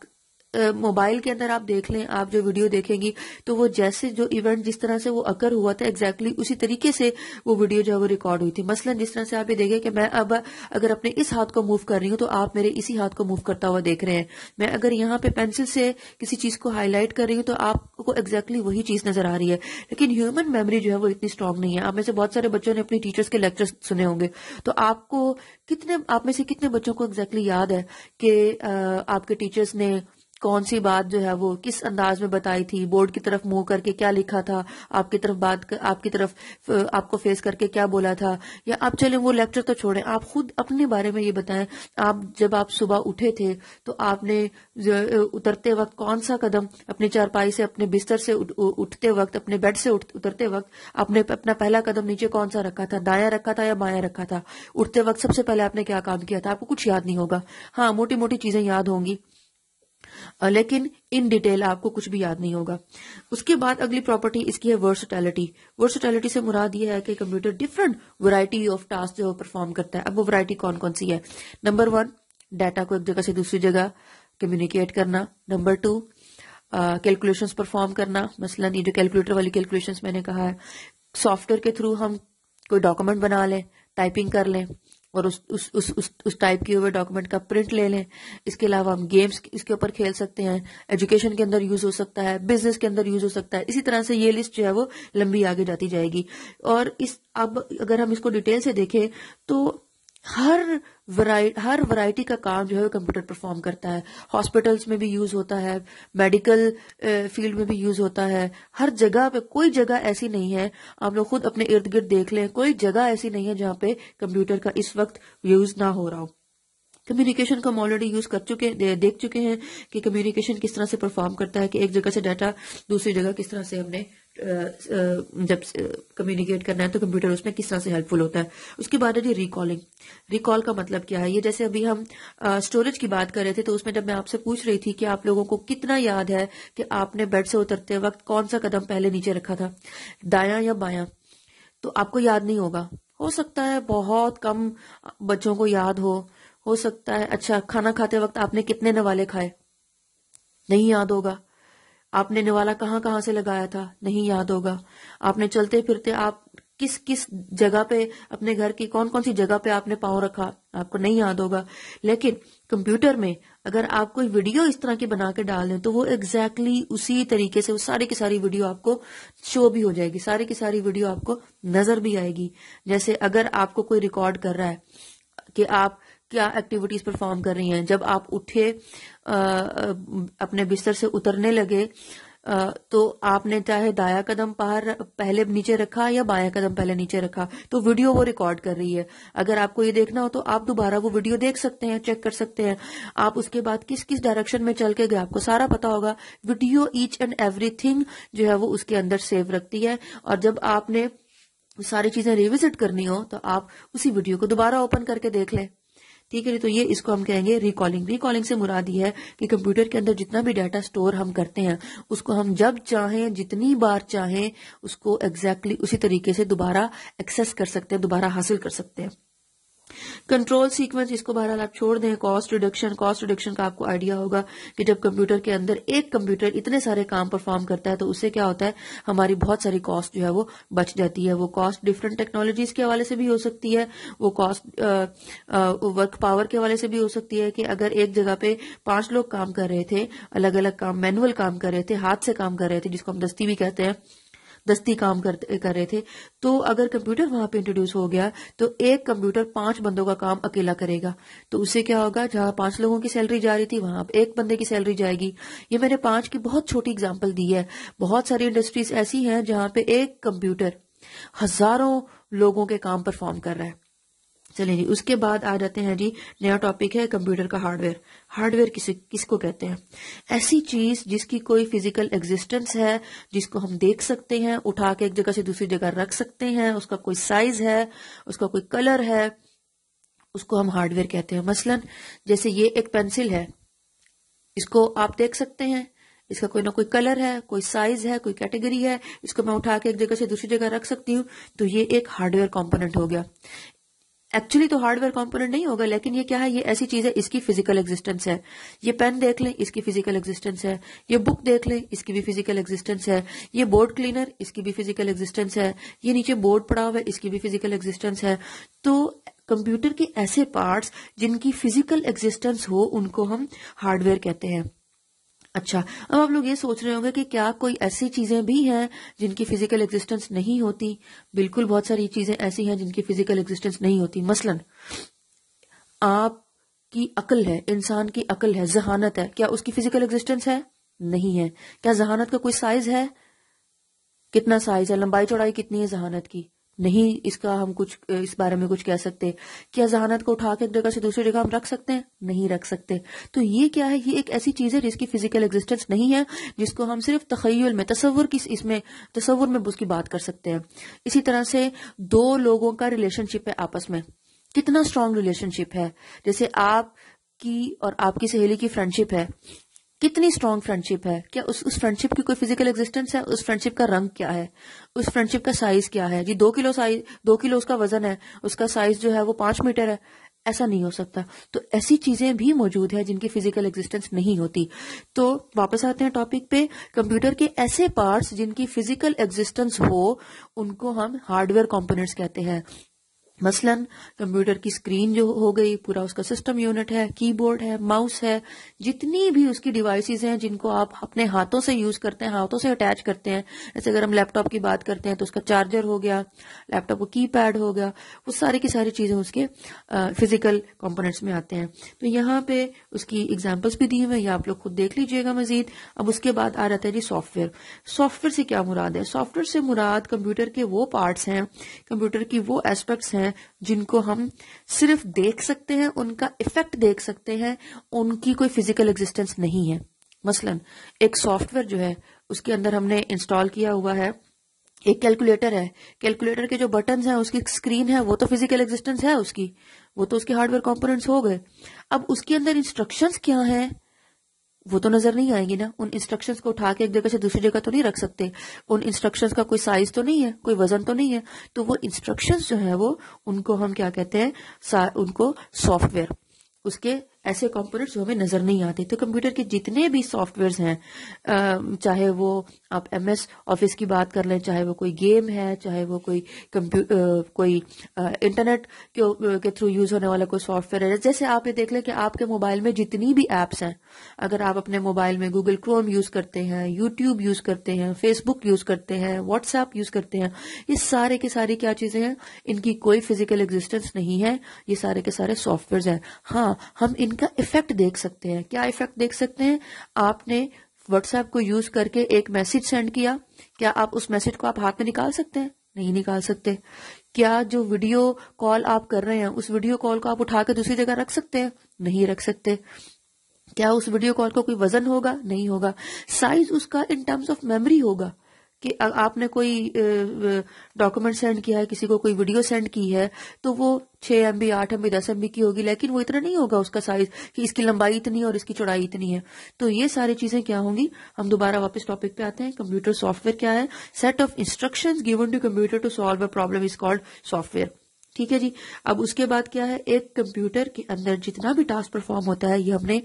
मोबाइल के अंदर आप देख लें आप जो वीडियो देखेंगी तो वो जैसे जो इवेंट जिस तरह से वो अकर हुआ था एग्जैक्टली exactly उसी तरीके से वो वीडियो जो है वो रिकॉर्ड हुई थी मसलन जिस तरह से आप ये देखें कि मैं अब अगर अपने इस हाथ को मूव कर रही हूं तो आप मेरे इसी हाथ को मूव करता हुआ देख रहे हैं मैं अगर यहां पर पेंसिल से किसी चीज को हाईलाइट कर रही हूं तो आपको एग्जैक्टली exactly वही चीज नजर आ रही है लेकिन ह्यूमन मेमोरी जो है वो इतनी स्ट्रांग नहीं है आप में से बहुत सारे बच्चों ने अपनी टीचर्स के लेक्चर सुने होंगे तो आपको कितने आप में से कितने बच्चों को एग्जैक्टली exactly याद है कि आपके टीचर्स ने कौन सी बात जो है वो किस अंदाज में बताई थी बोर्ड की तरफ मुंह करके क्या लिखा था आपकी तरफ बात कर, आपकी तरफ आपको फेस करके क्या बोला था या आप चले वो लेक्चर तो छोड़े आप खुद अपने बारे में ये बताएं आप जब आप सुबह उठे थे तो आपने उतरते वक्त कौन सा कदम अपनी चारपाई से अपने बिस्तर से उठते वक्त अपने बेड से उठ, उतरते वक्त आपने अपना पहला कदम नीचे कौन सा रखा था दाया रखा था या बाया रखा था उठते वक्त सबसे पहले आपने क्या काम किया था आपको कुछ याद नहीं होगा हाँ मोटी मोटी चीजें याद होंगी लेकिन इन डिटेल आपको कुछ भी याद नहीं होगा उसके बाद अगली प्रॉपर्टी इसकी है वर्सटैलिटी वर्सटैलिटी से मुराद ये है कि computer different variety of task जो परफॉर्म करता है अब वो वैरायटी कौन कौन सी है नंबर वन डाटा को एक जगह से दूसरी जगह कम्युनिकेट करना नंबर टू कैलकुलेशन परफॉर्म करना मसलन ये जो कैलकुलेटर वाली कैलकुलेशन मैंने कहा है सॉफ्टवेयर के थ्रू हम कोई डॉक्यूमेंट बना लें टाइपिंग कर लें और उस उस उस उस, उस टाइप के हुए डॉक्यूमेंट का प्रिंट ले लें इसके अलावा हम गेम्स इसके ऊपर खेल सकते हैं एजुकेशन के अंदर यूज हो सकता है बिजनेस के अंदर यूज हो सकता है इसी तरह से ये लिस्ट जो है वो लंबी आगे जाती जाएगी और इस अब अगर हम इसको डिटेल से देखें तो हर वराइटी हर वैरायटी का काम जो है कंप्यूटर परफॉर्म करता है हॉस्पिटल्स में भी यूज होता है मेडिकल फील्ड में भी यूज होता है हर जगह पे कोई जगह ऐसी नहीं है आप लोग खुद अपने इर्द गिर्द देख लें कोई जगह ऐसी नहीं है जहां पे कंप्यूटर का इस वक्त यूज ना हो रहा हो कम्युनिकेशन को हम ऑलरेडी यूज कर चुके देख चुके हैं कि कम्युनिकेशन किस तरह से परफॉर्म करता है कि एक जगह से डाटा दूसरी जगह किस तरह से हमने जब कम्युनिकेट करना है तो कंप्यूटर उसमें किस तरह से हेल्पफुल होता है उसके बाद है जी रिकॉलिंग रिकॉल का मतलब क्या है ये जैसे अभी हम स्टोरेज की बात कर रहे थे तो उसमें जब मैं आपसे पूछ रही थी कि आप लोगों को कितना याद है कि आपने बेड से उतरते वक्त कौन सा कदम पहले नीचे रखा था दाया या बाया तो आपको याद नहीं होगा हो सकता है बहुत कम बच्चों को याद हो हो सकता है अच्छा खाना खाते वक्त आपने कितने नवाले खाए नहीं याद होगा आपने निवाला कहाँ कहाँ से लगाया था नहीं याद होगा आपने चलते फिरते आप किस किस जगह पे अपने घर की कौन कौन सी जगह पे आपने पाँव रखा आपको नहीं याद होगा लेकिन कंप्यूटर में अगर आप कोई वीडियो इस तरह की बना के डाल दें तो वो एग्जैक्टली exactly उसी तरीके से वो सारी की सारी वीडियो आपको शो भी हो जाएगी सारी की सारी वीडियो आपको नजर भी आएगी जैसे अगर आपको कोई रिकॉर्ड कर रहा है कि आप क्या एक्टिविटीज परफॉर्म कर रही हैं जब आप उठे आ, अपने बिस्तर से उतरने लगे आ, तो आपने चाहे दाया कदम पार पहले नीचे रखा या बाया कदम पहले नीचे रखा तो वीडियो वो रिकॉर्ड कर रही है अगर आपको ये देखना हो तो आप दोबारा वो वीडियो देख सकते हैं चेक कर सकते हैं आप उसके बाद किस किस डायरेक्शन में चल के गए आपको सारा पता होगा वीडियो ईच एंड एवरी जो है वो उसके अंदर सेव रखती है और जब आपने सारी चीजें रिविजिट करनी हो तो आप उसी वीडियो को दोबारा ओपन करके देख लें ठीक है तो ये इसको हम कहेंगे रिकॉलिंग रिकॉलिंग से मुराद ये है कि कंप्यूटर के अंदर जितना भी डाटा स्टोर हम करते हैं उसको हम जब चाहें जितनी बार चाहें उसको एग्जैक्टली exactly उसी तरीके से दोबारा एक्सेस कर सकते हैं दोबारा हासिल कर सकते हैं कंट्रोल सीक्वेंस इसको बहरहाल आप छोड़ दें कॉस्ट रिडक्शन कॉस्ट रिडक्शन का आपको आइडिया होगा कि जब कंप्यूटर के अंदर एक कंप्यूटर इतने सारे काम परफॉर्म करता है तो उससे क्या होता है हमारी बहुत सारी कॉस्ट जो है वो बच जाती है वो कॉस्ट डिफरेंट टेक्नोलॉजीज के हवाले से भी हो सकती है वो कॉस्ट वर्क पावर के हवाले से भी हो सकती है कि अगर एक जगह पे पांच लोग काम कर रहे थे अलग अलग काम मैनुअल काम कर रहे थे हाथ से काम कर रहे थे जिसको हम दस्ती भी कहते हैं दस्ती काम कर, कर रहे थे तो अगर कंप्यूटर वहां पे इंट्रोड्यूस हो गया तो एक कंप्यूटर पांच बंदों का काम अकेला करेगा तो उससे क्या होगा जहां पांच लोगों की सैलरी जा रही थी वहां एक बंदे की सैलरी जाएगी ये मैंने पांच की बहुत छोटी एग्जाम्पल दी है बहुत सारी इंडस्ट्रीज ऐसी हैं जहां पे एक कंप्यूटर हजारों लोगों के काम परफॉर्म कर रहा है चलिए जी उसके बाद आ जाते हैं जी नया टॉपिक है कंप्यूटर का हार्डवेयर हार्डवेयर किस किसको कहते हैं ऐसी चीज जिसकी कोई फिजिकल एग्जिस्टेंस है जिसको हम देख सकते हैं उठा के एक जगह से दूसरी जगह रख सकते हैं उसका कोई साइज है उसका कोई कलर है उसको हम हार्डवेयर कहते हैं मसलन जैसे ये एक पेंसिल है इसको आप देख सकते हैं इसका कोई ना कोई कलर है कोई साइज है कोई कैटेगरी है इसको मैं उठा के एक जगह से दूसरी जगह रख सकती हूँ तो ये एक हार्डवेयर कंपोनेंट हो गया एक्चुअली तो हार्डवेयर कंपोनेंट नहीं होगा लेकिन ये क्या है ये ऐसी चीज है इसकी फिजिकल एग्जिस्टेंस है ये पेन देख लें इसकी फिजिकल एग्जिस्टेंस है ये बुक देख लें इसकी भी फिजिकल एग्जिस्टेंस है ये बोर्ड क्लीनर इसकी भी फिजिकल एक्जिस्टेंस है ये नीचे बोर्ड पड़ा हुआ है इसकी भी फिजिकल एक्जिस्टेंस है तो कंप्यूटर के ऐसे पार्ट्स जिनकी फिजिकल एग्जिस्टेंस हो उनको हम हार्डवेयर कहते हैं अच्छा अब आप लोग ये सोच रहे होंगे कि क्या कोई ऐसी चीजें भी हैं जिनकी फिजिकल एग्जिस्टेंस नहीं होती बिल्कुल बहुत सारी चीजें ऐसी हैं जिनकी फिजिकल एग्जिस्टेंस नहीं होती मसलन आपकी अकल है इंसान की अकल है जहानत है क्या उसकी फिजिकल एग्जिस्टेंस है नहीं है क्या जहानत का कोई साइज है कितना साइज है लंबाई चौड़ाई कितनी है जहानत की नहीं इसका हम कुछ इस बारे में कुछ कह सकते क्या जहानत को उठा के एक जगह से दूसरी जगह हम रख सकते हैं नहीं रख सकते तो ये क्या है ये एक ऐसी चीज है जिसकी फिजिकल एग्जिस्टेंस नहीं है जिसको हम सिर्फ तखयल में तस्वुर की इसमें तस्वुर में उसकी बात कर सकते हैं इसी तरह से दो लोगों का रिलेशनशिप है आपस में कितना स्ट्रांग रिलेशनशिप है जैसे आप की और आपकी सहेली की फ्रेंडशिप है कितनी स्ट्रांग फ्रेंडशिप है क्या उस उस फ्रेंडशिप की कोई फिजिकल एग्जिस्टेंस है उस फ्रेंडशिप का रंग क्या है उस फ्रेंडशिप का साइज क्या है जी दो किलो साइज दो किलो उसका वजन है उसका साइज जो है वो पांच मीटर है ऐसा नहीं हो सकता तो ऐसी चीजें भी मौजूद है जिनकी फिजिकल एग्जिस्टेंस नहीं होती तो वापस आते हैं टॉपिक पे कंप्यूटर के ऐसे पार्ट्स जिनकी फिजिकल एग्जिस्टेंस हो उनको हम हार्डवेयर कंपोनेंट्स कहते हैं मसलन कंप्यूटर की स्क्रीन जो हो गई पूरा उसका सिस्टम यूनिट है कीबोर्ड है माउस है जितनी भी उसकी डिवाइसेस हैं जिनको आप अपने हाथों से यूज करते हैं हाथों से अटैच करते हैं जैसे अगर हम लैपटॉप की बात करते हैं तो उसका चार्जर हो गया लैपटॉप का की पैड हो गया वो सारी की सारी चीजें उसके फिजिकल कॉम्पोनेंट्स में आते हैं तो यहाँ पे उसकी एग्जाम्पल्स भी दिए हुए ये आप लोग खुद देख लीजिएगा मजीद अब उसके बाद आ जाता है जी सॉफ्टवेयर सॉफ्टवेयर से क्या मुराद है सॉफ्टवेयर से मुराद कंप्यूटर के वो पार्ट्स हैं कंप्यूटर की वो एस्पेक्ट्स हैं हैं जिनको हम सिर्फ देख सकते हैं उनका इफेक्ट देख सकते हैं उनकी कोई फिजिकल एग्जिस्टेंस नहीं है मसलन एक सॉफ्टवेयर जो है उसके अंदर हमने इंस्टॉल किया हुआ है एक कैलकुलेटर है कैलकुलेटर के जो बटन हैं उसकी स्क्रीन है वो तो फिजिकल एग्जिस्टेंस है उसकी वो तो उसके हार्डवेयर कंपोनेंट्स हो गए अब उसके अंदर इंस्ट्रक्शंस क्या हैं वो तो नजर नहीं आएंगे ना उन इंस्ट्रक्शंस को उठा के एक जगह से दूसरी जगह तो नहीं रख सकते उन इंस्ट्रक्शंस का कोई साइज तो नहीं है कोई वजन तो नहीं है तो वो इंस्ट्रक्शंस जो है वो उनको हम क्या कहते हैं उनको सॉफ्टवेयर उसके ऐसे कंपोनेंट्स जो हमें नजर नहीं आते तो कंप्यूटर के जितने भी सॉफ्टवेयर हैं चाहे वो आप एम एस ऑफिस की बात कर लें चाहे वो कोई गेम है चाहे वो कोई कोई इंटरनेट के थ्रू यूज होने वाला कोई सॉफ्टवेयर है जैसे आप ये देख लें कि आपके मोबाइल में जितनी भी एप्स हैं अगर आप अपने मोबाइल में गूगल क्रोम यूज करते हैं यूट्यूब यूज करते हैं फेसबुक यूज करते हैं व्हाट्सएप यूज करते हैं ये सारे के सारे क्या चीजें हैं इनकी कोई फिजिकल एग्जिस्टेंस नहीं है ये सारे के सारे सॉफ्टवेयर हैं हाँ हम इन इनका इफेक्ट देख सकते हैं क्या इफेक्ट देख सकते हैं आपने व्हाट्सएप को यूज करके एक मैसेज सेंड किया क्या आप उस मैसेज को आप हाथ में निकाल सकते हैं नहीं निकाल सकते क्या जो वीडियो कॉल आप कर रहे हैं उस वीडियो कॉल को आप उठाकर दूसरी जगह रख सकते हैं नहीं रख सकते क्या उस वीडियो कॉल का को कोई वजन होगा नहीं होगा साइज उसका इन टर्म्स ऑफ मेमोरी होगा कि आपने कोई डॉक्यूमेंट सेंड किया है किसी को कोई वीडियो सेंड की है तो वो छह एम बी आठ एम बी दस एम बी की होगी लेकिन वो इतना नहीं होगा उसका साइज कि इसकी लंबाई इतनी और इसकी चौड़ाई इतनी है तो ये सारी चीजें क्या होंगी हम दोबारा वापस टॉपिक पे आते हैं कंप्यूटर सॉफ्टवेयर क्या है set of instruction given to computer to solve a problem is called software ठीक है जी अब उसके बाद क्या है एक कंप्यूटर के अंदर जितना भी टास्क परफॉर्म होता है ये हमने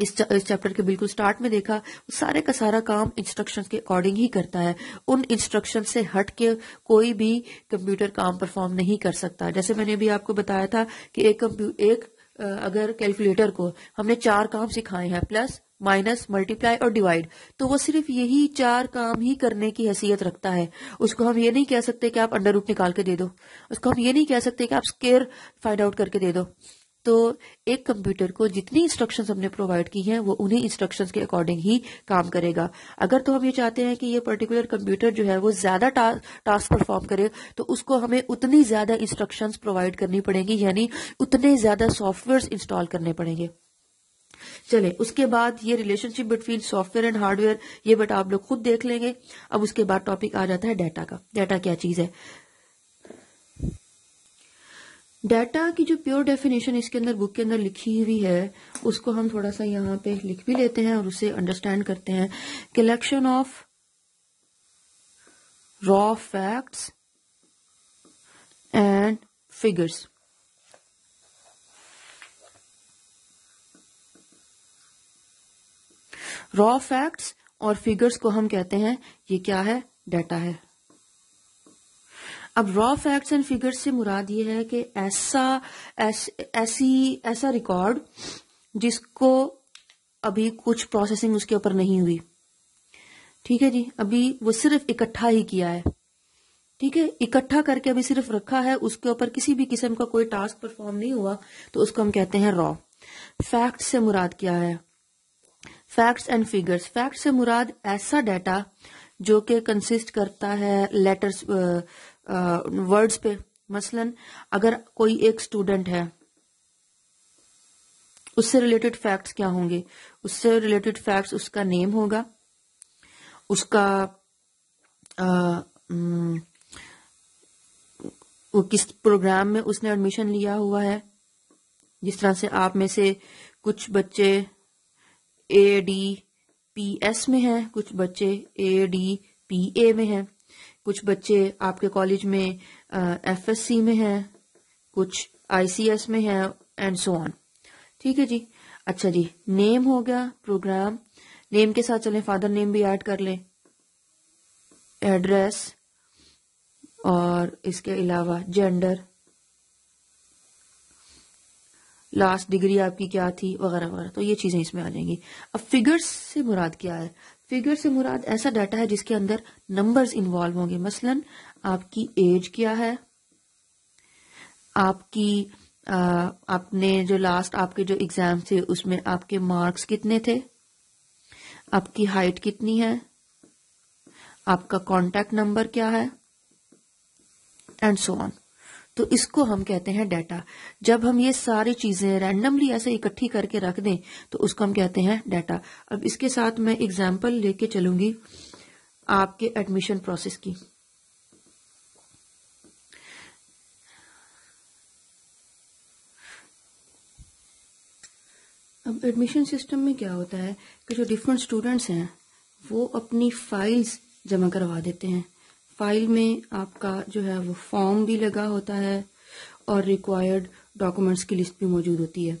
इस चैप्टर के बिल्कुल स्टार्ट में देखा सारे का सारा काम इंस्ट्रक्शंस के अकॉर्डिंग ही करता है उन इंस्ट्रक्शन से हट के कोई भी कंप्यूटर काम परफॉर्म नहीं कर सकता जैसे मैंने अभी आपको बताया था कि एक एक अगर कैलकुलेटर को हमने चार काम सिखाए हैं प्लस माइनस मल्टीप्लाई और डिवाइड तो वो सिर्फ यही चार काम ही करने की हैसियत रखता है उसको हम ये नहीं कह सकते कि आप अंडर रूट निकाल के दे दो उसको हम ये नहीं कह सकते कि आप स्केयर फाइंड आउट करके दे दो तो एक कंप्यूटर को जितनी इंस्ट्रक्शंस हमने प्रोवाइड की हैं वो उन्हीं इंस्ट्रक्शंस के अकॉर्डिंग ही काम करेगा अगर तो हम ये चाहते हैं कि ये पर्टिकुलर कंप्यूटर जो है वो ज्यादा टास्क परफॉर्म करे तो उसको हमें उतनी ज्यादा इंस्ट्रक्शन प्रोवाइड करनी पड़ेंगी यानी उतने ज्यादा सॉफ्टवेयर इंस्टॉल करने पड़ेंगे चले उसके बाद ये relationship between software and hardware ये बट आप लोग खुद देख लेंगे अब उसके बाद टॉपिक आ जाता है डाटा का डाटा क्या चीज है डाटा की जो प्योर डेफिनेशन इसके अंदर बुक के अंदर लिखी हुई है उसको हम थोड़ा सा यहाँ पे लिख भी लेते हैं और उसे अंडरस्टैंड करते हैं collection of raw facts and figures raw facts और फिगर्स को हम कहते हैं ये क्या है डाटा है अब रॉ फैक्ट्स एंड फिगर्स से मुराद ये है कि ऐसा ऐसी ऐसा रिकॉर्ड जिसको अभी कुछ प्रोसेसिंग उसके ऊपर नहीं हुई ठीक है जी अभी वो सिर्फ इकट्ठा ही किया है ठीक है इकट्ठा करके अभी सिर्फ रखा है उसके ऊपर किसी भी किस्म का कोई टास्क परफॉर्म नहीं हुआ तो उसको हम कहते हैं रॉ फैक्ट से मुराद क्या है फैक्ट्स एंड फिगर्स फैक्ट से मुराद ऐसा डाटा जो कि कंसिस्ट करता है लेटर्स वर्ड्स पे मसलन अगर कोई एक स्टूडेंट है उससे रिलेटेड फैक्ट्स क्या होंगे उससे रिलेटेड फैक्ट्स उसका नेम होगा उसका आ, वो किस प्रोग्राम में उसने एडमिशन लिया हुआ है जिस तरह से आप में से कुछ बच्चे ए डी पी एस में हैं कुछ बच्चे ए डी पी ए में हैं कुछ बच्चे आपके कॉलेज में एफएससी में हैं कुछ आईसीएस में हैं एंड सो ऑन ठीक है जी अच्छा जी नेम हो गया प्रोग्राम नेम के साथ चलें फादर नेम भी ऐड कर लें एड्रेस और इसके अलावा जेंडर लास्ट डिग्री आपकी क्या थी वगैरह वगैरह तो ये चीज़ें इसमें आ जाएंगी अब फिगर्स से मुराद क्या है फिगर से मुराद ऐसा डाटा है जिसके अंदर नंबर्स इन्वॉल्व होंगे मसलन आपकी एज क्या है आपकी आ, आपने जो लास्ट आपके जो एग्जाम थे उसमें आपके मार्क्स कितने थे आपकी हाइट कितनी है आपका कांटेक्ट नंबर क्या है एंड सो ऑन तो इसको हम कहते हैं डाटा जब हम ये सारी चीजें रैंडमली ऐसे इकट्ठी करके रख दें तो उसको हम कहते हैं डाटा अब इसके साथ मैं एग्जाम्पल लेके चलूंगी आपके एडमिशन प्रोसेस की अब एडमिशन सिस्टम में क्या होता है कि जो डिफरेंट स्टूडेंट्स हैं वो अपनी फाइल्स जमा करवा देते हैं फाइल में आपका जो है वो फॉर्म भी लगा होता है और रिक्वायर्ड डॉक्यूमेंट्स की लिस्ट भी मौजूद होती है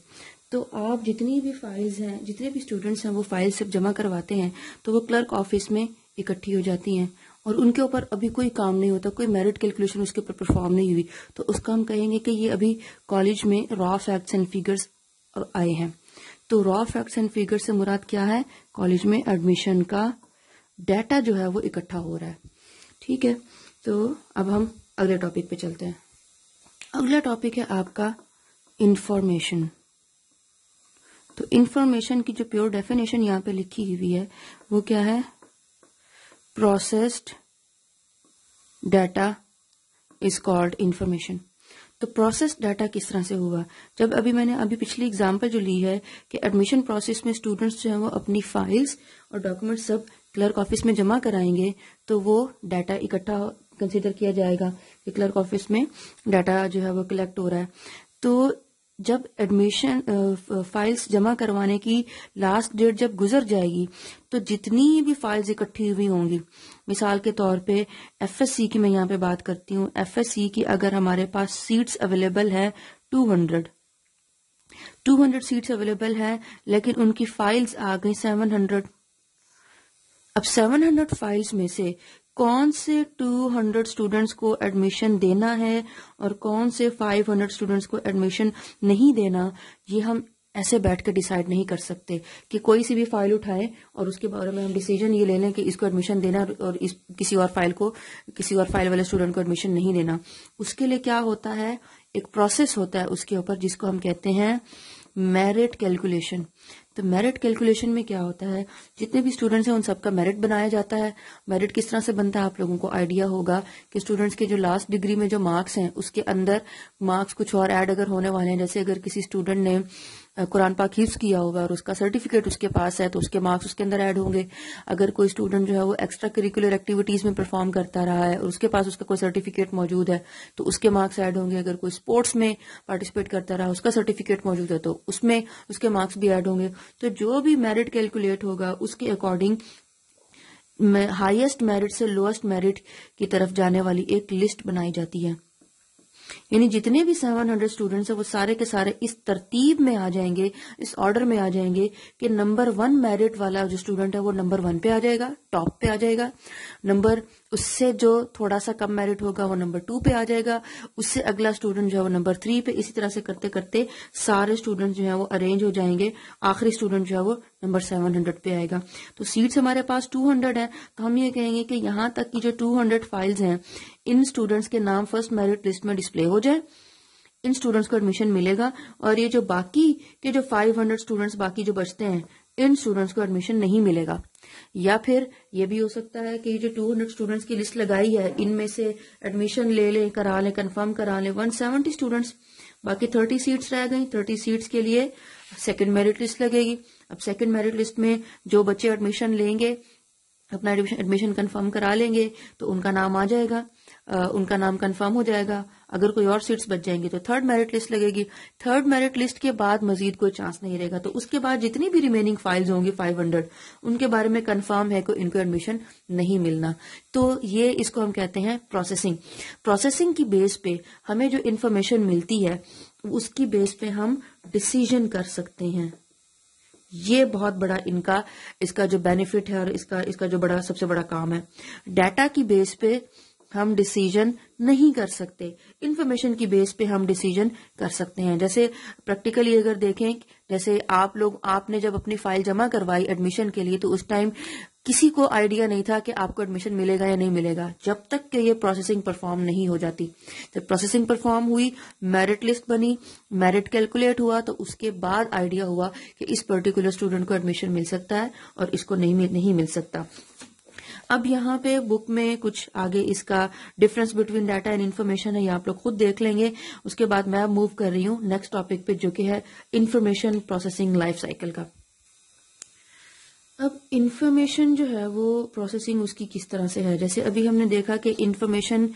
तो आप जितनी भी फाइल्स हैं जितने भी स्टूडेंट्स हैं वो फाइल्स सब जमा करवाते हैं तो वो क्लर्क ऑफिस में इकट्ठी हो जाती हैं और उनके ऊपर अभी कोई काम नहीं होता कोई मेरिट कैलकुलेशन उसके ऊपर परफॉर्म नहीं हुई तो उसका हम कहेंगे कि ये अभी कॉलेज में रॉ फैक्ट्स एंड फिगर्स आए हैं तो रॉ फैक्ट्स एंड फिगर्स से मुराद क्या है कॉलेज में एडमिशन का डाटा जो है वो इकट्ठा हो रहा है ठीक है तो अब हम अगले टॉपिक पे चलते हैं अगला टॉपिक है आपका इन्फॉर्मेशन तो इन्फॉर्मेशन की जो प्योर डेफिनेशन यहाँ पे लिखी हुई है वो क्या है processed data is called information तो प्रोसेस डाटा किस तरह से हुआ जब अभी मैंने अभी पिछली एग्जाम्पल जो ली है कि एडमिशन प्रोसेस में स्टूडेंट्स जो हैं वो अपनी फाइल्स और डॉक्यूमेंट सब क्लर्क ऑफिस में जमा कराएंगे तो वो डाटा इकट्ठा कंसिडर किया जाएगा कि क्लर्क ऑफिस में डाटा जो है वो कलेक्ट हो रहा है तो जब एडमिशन फाइल्स जमा करवाने की लास्ट डेट जब गुजर जाएगी तो जितनी भी फाइल्स इकट्ठी हुई होंगी मिसाल के तौर पे एफएससी की मैं यहाँ पे बात करती हूँ एफएससी की अगर हमारे पास सीट्स अवेलेबल है 200 200 सीट्स अवेलेबल है लेकिन उनकी फाइल्स आ गई 700 अब 700 फाइल्स में से कौन से 200 स्टूडेंट्स को एडमिशन देना है और कौन से 500 स्टूडेंट्स को एडमिशन नहीं देना ये हम ऐसे बैठ कर डिसाइड नहीं कर सकते कि कोई सी भी फाइल उठाएं और उसके बारे में हम डिसीजन ये ले लें कि इसको एडमिशन देना और इस किसी और फाइल को किसी और फाइल वाले स्टूडेंट को एडमिशन नहीं देना उसके लिए क्या होता है एक प्रोसेस होता है उसके ऊपर जिसको हम कहते हैं मेरिट कैलकुलेशन तो मेरिट कैलकुलेशन में क्या होता है जितने भी स्टूडेंट्स हैं उन सबका मेरिट बनाया जाता है मेरिट किस तरह से बनता है आप लोगों को आइडिया होगा कि स्टूडेंट्स के जो लास्ट डिग्री में जो मार्क्स हैं उसके अंदर मार्क्स कुछ और ऐड अगर होने वाले हैं जैसे अगर किसी स्टूडेंट ने कुरान पाक हिफ्स किया होगा और उसका सर्टिफिकेट उसके पास है तो उसके मार्क्स उसके अंदर ऐड होंगे अगर कोई स्टूडेंट जो है वो एक्स्ट्रा करिकुलर एक्टिविटीज में परफॉर्म करता रहा है और उसके पास उसका कोई सर्टिफिकेट मौजूद है तो उसके मार्क्स ऐड होंगे अगर कोई स्पोर्ट्स में पार्टिसिपेट करता रहा उसका सर्टिफिकेट मौजूद है तो उसमें उसके मार्क्स भी ऐड होंगे तो जो भी मेरिट कैलकुलेट होगा उसके अकॉर्डिंग हाइएस्ट मेरिट से लोएस्ट मेरिट की तरफ जाने वाली एक लिस्ट बनाई जाती है यानी जितने भी सेवन हंड्रेड स्टूडेंट्स हैं वो सारे के सारे इस तरतीब में आ जाएंगे इस ऑर्डर में आ जाएंगे कि नंबर वन मेरिट वाला जो स्टूडेंट है वो नंबर वन पे आ जाएगा टॉप पे आ जाएगा नंबर उससे जो थोड़ा सा कम मेरिट होगा वो नंबर टू पे आ जाएगा उससे अगला स्टूडेंट जो है वो नंबर थ्री पे इसी तरह से करते करते सारे स्टूडेंट जो है वो अरेंज हो जाएंगे आखिरी स्टूडेंट जो है वो नंबर सेवन हंड्रेड पे आएगा तो सीट्स हमारे पास टू हंड्रेड है तो हम ये कहेंगे कि यहां तक की जो टू हंड्रेड फाइल्स हैं इन स्टूडेंट्स के नाम फर्स्ट मेरिट लिस्ट में डिस्प्ले हो जाए इन स्टूडेंट्स को एडमिशन मिलेगा और ये जो बाकी के जो हंड्रेड स्टूडेंट्स बाकी जो बचते हैं इन स्टूडेंट्स को एडमिशन नहीं मिलेगा या फिर ये भी हो सकता है कि जो 200 स्टूडेंट्स की लिस्ट लगाई है इनमें से एडमिशन ले लें करा लें कंफर्म करा लें 170 स्टूडेंट्स बाकी 30 सीट्स रह गई 30 सीट्स के लिए सेकंड मेरिट लिस्ट लगेगी अब सेकंड मेरिट लिस्ट में जो बच्चे एडमिशन लेंगे अपना एडमिशन कंफर्म करा लेंगे तो उनका नाम आ जाएगा उनका नाम कन्फर्म हो जाएगा अगर कोई और सीट्स बच जाएंगी तो थर्ड मेरिट लिस्ट लगेगी थर्ड मेरिट लिस्ट के बाद मजीद कोई चांस नहीं रहेगा तो उसके बाद जितनी भी रिमेनिंग फाइल्स होंगी 500 उनके बारे में कंफर्म है कोई इनको एडमिशन नहीं मिलना तो ये इसको हम कहते हैं प्रोसेसिंग प्रोसेसिंग की बेस पे हमें जो इन्फॉर्मेशन मिलती है उसकी बेस पे हम डिसीजन कर सकते हैं ये बहुत बड़ा इनका इसका जो बेनिफिट है और इसका इसका जो बड़ा सबसे बड़ा काम है डाटा की बेस पे हम डिसीजन नहीं कर सकते इन्फॉर्मेशन की बेस पे हम डिसीजन कर सकते हैं जैसे प्रैक्टिकली अगर देखें जैसे आप लोग आपने जब अपनी फाइल जमा करवाई एडमिशन के लिए तो उस टाइम किसी को आइडिया नहीं था कि आपको एडमिशन मिलेगा या नहीं मिलेगा जब तक कि ये प्रोसेसिंग परफॉर्म नहीं हो जाती जब प्रोसेसिंग परफॉर्म हुई मेरिट लिस्ट बनी मेरिट कैलकुलेट हुआ तो उसके बाद आइडिया हुआ कि इस पर्टिकुलर स्टूडेंट को एडमिशन मिल सकता है और इसको नहीं नहीं मिल सकता अब यहाँ पे बुक में कुछ आगे इसका difference between data and information है ये आप लोग खुद देख लेंगे उसके बाद मैं मूव कर रही हूँ नेक्स्ट टॉपिक पे जो कि है इन्फॉर्मेशन प्रोसेसिंग लाइफ साइकिल का अब इन्फॉर्मेशन जो है वो प्रोसेसिंग उसकी किस तरह से है जैसे अभी हमने देखा कि इन्फॉर्मेशन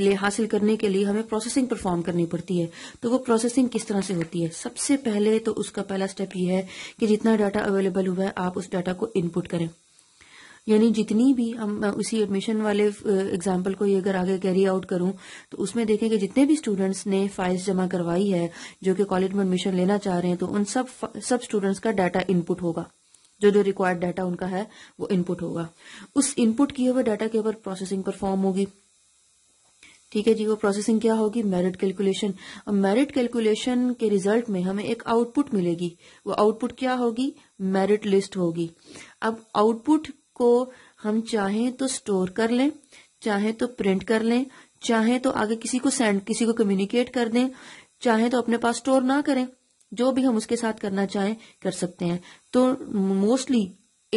ले हासिल करने के लिए हमें प्रोसेसिंग परफॉर्म करनी पड़ती है तो वो प्रोसेसिंग किस तरह से होती है सबसे पहले तो उसका पहला स्टेप ये है कि जितना डाटा अवेलेबल हुआ है आप उस डाटा को इनपुट करें यानी जितनी भी हम उसी एडमिशन वाले एग्जाम्पल को ये अगर आगे कैरी आउट करूं तो उसमें देखें कि जितने भी स्टूडेंट्स ने फाइल्स जमा करवाई है जो कि कॉलेज में एडमिशन लेना चाह रहे हैं तो उन सब सब स्टूडेंट्स का डाटा इनपुट होगा जो जो रिक्वायर्ड डाटा उनका है वो इनपुट होगा उस इनपुट किए हुए डाटा के ऊपर प्रोसेसिंग परफॉर्म होगी ठीक है जी वो प्रोसेसिंग क्या होगी मेरिट कैलकुलेशन अब मेरिट कैलकुलेशन के रिजल्ट में हमें एक आउटपुट मिलेगी वो आउटपुट क्या होगी मेरिट लिस्ट होगी अब आउटपुट को हम चाहें तो स्टोर कर लें चाहे तो प्रिंट कर लें चाहे तो आगे किसी को सेंड किसी को कम्युनिकेट कर दें चाहे तो अपने पास स्टोर ना करें जो भी हम उसके साथ करना चाहें कर सकते हैं तो मोस्टली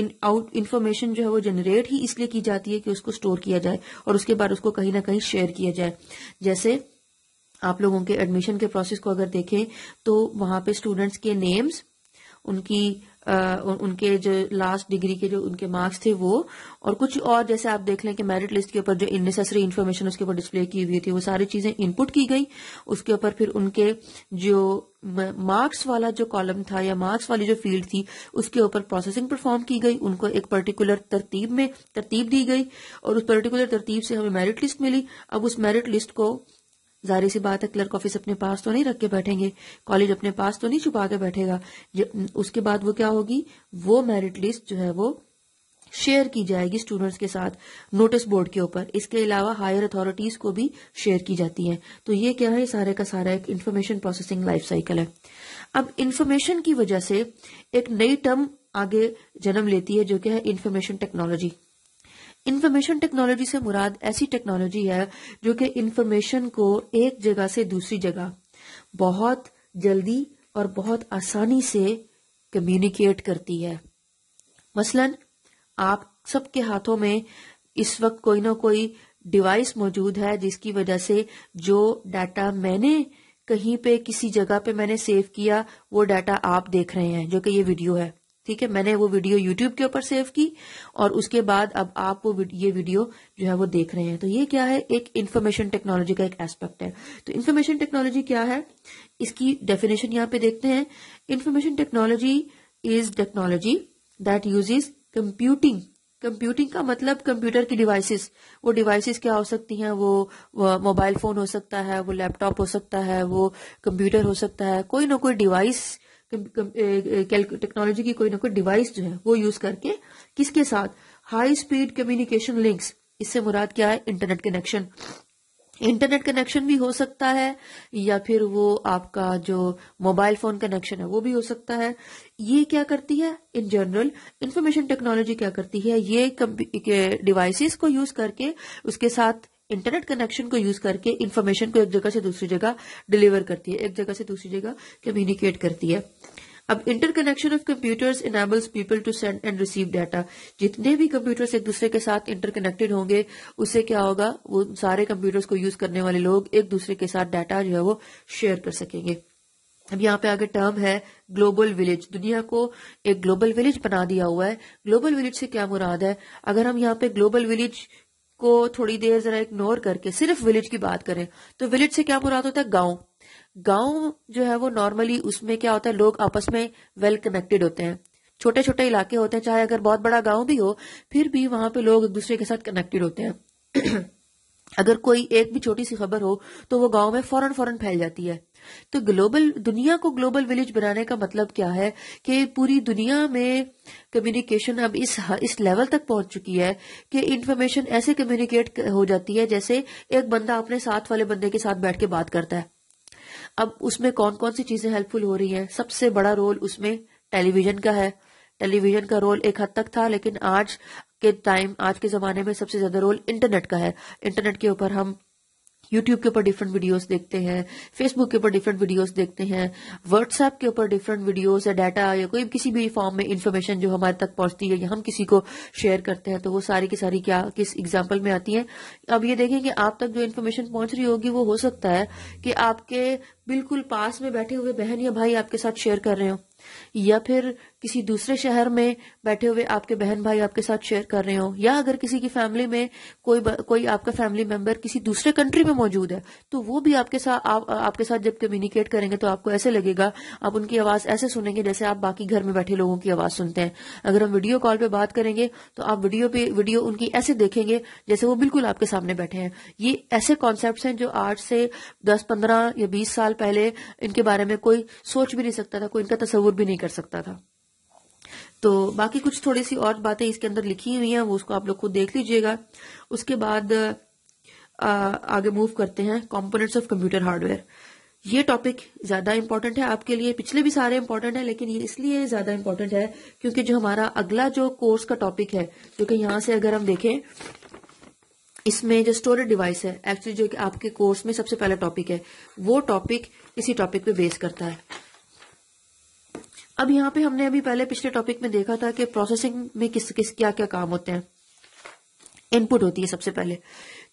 इन आउट इन्फॉर्मेशन जो है वो जनरेट ही इसलिए की जाती है कि उसको स्टोर किया जाए और उसके बाद उसको कहीं ना कहीं शेयर किया जाए जैसे आप लोगों के एडमिशन के प्रोसेस को अगर देखें तो वहां पे स्टूडेंट्स के नेम्स उनकी आ, उनके जो लास्ट डिग्री के जो उनके मार्क्स थे वो और कुछ और जैसे आप देख लें कि मेरिट लिस्ट के ऊपर जो इननेसेसरी इन्फॉर्मेशन उसके ऊपर डिस्प्ले की हुई थी वो सारी चीजें इनपुट की गई उसके ऊपर फिर उनके जो मार्क्स वाला जो कॉलम था या मार्क्स वाली जो फील्ड थी उसके ऊपर प्रोसेसिंग परफॉर्म की गई उनको एक पर्टिकुलर तरतीब में तरतीब दी गई और उस पर्टिकुलर तरतीब से हमें मेरिट लिस्ट मिली अब उस मेरिट लिस्ट को जाहिर सी बात है क्लर्क ऑफिस अपने पास तो नहीं रख के बैठेंगे कॉलेज अपने पास तो नहीं छुपा के बैठेगा उसके बाद वो क्या होगी वो मेरिट लिस्ट जो है वो शेयर की जाएगी स्टूडेंट्स के साथ नोटिस बोर्ड के ऊपर इसके अलावा हायर अथॉरिटीज को भी शेयर की जाती है तो ये क्या है सारे का सारा एक इन्फॉर्मेशन प्रोसेसिंग लाइफ साइकिल है अब इन्फॉर्मेशन की वजह से एक नई टर्म आगे जन्म लेती है जो क्या है इन्फॉर्मेशन टेक्नोलॉजी इंफॉर्मेशन टेक्नोलॉजी से मुराद ऐसी टेक्नोलॉजी है जो कि इंफॉर्मेशन को एक जगह से दूसरी जगह बहुत जल्दी और बहुत आसानी से कम्युनिकेट करती है मसलन आप सबके हाथों में इस वक्त कोई ना कोई डिवाइस मौजूद है जिसकी वजह से जो डाटा मैंने कहीं पे किसी जगह पे मैंने सेव किया वो डाटा आप देख रहे हैं जो कि ये वीडियो है ठीक है मैंने वो वीडियो यूट्यूब के ऊपर सेव की और उसके बाद अब आप वो ये वीडियो जो है वो देख रहे हैं तो ये क्या है एक इन्फॉर्मेशन टेक्नोलॉजी का एक एस्पेक्ट है तो इन्फॉर्मेशन टेक्नोलॉजी क्या है इसकी डेफिनेशन यहाँ पे देखते हैं information technology is technology that uses computing computing का मतलब कंप्यूटर की डिवाइसेस वो डिवाइसेस क्या हो सकती हैं वो, वो मोबाइल फोन हो सकता है वो लैपटॉप हो सकता है वो कंप्यूटर हो सकता है कोई ना कोई डिवाइस टेक्नोलॉजी की कोई ना कोई डिवाइस जो है वो यूज करके किसके साथ हाई स्पीड कम्युनिकेशन लिंक्स इससे मुराद क्या है इंटरनेट कनेक्शन इंटरनेट कनेक्शन भी हो सकता है या फिर वो आपका जो मोबाइल फोन कनेक्शन है वो भी हो सकता है ये क्या करती है इन जनरल इंफॉर्मेशन टेक्नोलॉजी क्या करती है ये डिवाइसेस को यूज करके उसके साथ इंटरनेट कनेक्शन को यूज करके इन्फॉर्मेशन को एक जगह से दूसरी जगह डिलीवर करती है एक जगह से दूसरी जगह कम्युनिकेट करती है अब interconnection of computers enables people to send and receive data जितने भी कंप्यूटर्स एक दूसरे के साथ इंटरकनेक्टेड होंगे उससे क्या होगा वो सारे कंप्यूटर्स को यूज करने वाले लोग एक दूसरे के साथ डाटा जो है वो शेयर कर सकेंगे अब यहाँ पे आगे टर्म है ग्लोबल विलेज दुनिया को एक ग्लोबल विलेज बना दिया हुआ है ग्लोबल विलेज से क्या मुराद है अगर हम यहाँ पे ग्लोबल विलेज को थोड़ी देर जरा इग्नोर करके सिर्फ विलेज की बात करें तो विलेज से क्या मुराद होता है गांव गांव जो है वो नॉर्मली उसमें क्या होता है लोग आपस में वेल कनेक्टेड होते हैं छोटे छोटे इलाके होते हैं चाहे अगर बहुत बड़ा गांव भी हो फिर भी वहां पे लोग एक दूसरे के साथ कनेक्टेड होते हैं अगर कोई एक भी छोटी सी खबर हो तो वो गांव में फौरन फौरन फैल जाती है तो ग्लोबल दुनिया को ग्लोबल विलेज बनाने का मतलब क्या है कि पूरी दुनिया में कम्युनिकेशन अब इस इस लेवल तक पहुंच चुकी है कि इंफॉर्मेशन ऐसे कम्युनिकेट हो जाती है जैसे एक बंदा अपने साथ वाले बंदे के साथ बैठ के बात करता है अब उसमें कौन कौन सी चीजें हेल्पफुल हो रही हैं सबसे बड़ा रोल उसमें टेलीविजन का है टेलीविजन का रोल एक हद तक था लेकिन आज के टाइम आज के जमाने में सबसे ज्यादा रोल इंटरनेट का है इंटरनेट के ऊपर हम यूट्यूब के ऊपर डिफरेंट वीडियोस देखते हैं फेसबुक के ऊपर डिफरेंट वीडियोस देखते हैं व्हाट्सएप के ऊपर डिफरेंट वीडियोस या डाटा या कोई किसी भी फॉर्म में इन्फॉर्मेशन जो हमारे तक पहुंचती है या हम किसी को शेयर करते हैं तो वो सारी की सारी क्या किस एग्जाम्पल में आती है अब ये देखें कि आप तक जो इन्फॉर्मेशन पहुंच रही होगी वो हो सकता है कि आपके बिल्कुल पास में बैठे हुए बहन या भाई आपके साथ शेयर कर रहे हो या फिर किसी दूसरे शहर में बैठे हुए आपके बहन भाई आपके साथ शेयर कर रहे हो या अगर किसी की फैमिली में कोई कोई आपका फैमिली मेंबर किसी दूसरे कंट्री में मौजूद है तो वो भी आपके साथ आप, आपके साथ जब कम्युनिकेट करेंगे तो आपको ऐसे लगेगा आप उनकी आवाज ऐसे सुनेंगे जैसे आप बाकी घर में बैठे लोगों की आवाज सुनते हैं अगर हम वीडियो कॉल पे बात करेंगे तो आप वीडियो पे वीडियो उनकी ऐसे देखेंगे जैसे वो बिल्कुल आपके सामने बैठे हैं ये ऐसे कॉन्सेप्ट हैं जो आज से दस पंद्रह या बीस साल पहले इनके बारे में कोई सोच भी नहीं सकता था कोई इनका तस्वुर अफोर्ड भी नहीं कर सकता था तो बाकी कुछ थोड़ी सी और बातें इसके अंदर लिखी हुई हैं वो उसको आप लोग खुद देख लीजिएगा उसके बाद आ, आगे मूव करते हैं कंपोनेंट्स ऑफ कंप्यूटर हार्डवेयर ये टॉपिक ज्यादा इंपॉर्टेंट है आपके लिए पिछले भी सारे इंपॉर्टेंट है लेकिन ये इसलिए ज्यादा इंपॉर्टेंट है क्योंकि जो हमारा अगला जो कोर्स का टॉपिक है जो कि यहां से अगर हम देखें इसमें जो स्टोरेज डिवाइस है एक्चुअली जो कि आपके कोर्स में सबसे पहला टॉपिक है वो टॉपिक इसी टॉपिक पे बेस करता है अब यहाँ पे हमने अभी पहले पिछले टॉपिक में देखा था कि प्रोसेसिंग में किस किस क्या क्या काम होते हैं इनपुट होती है सबसे पहले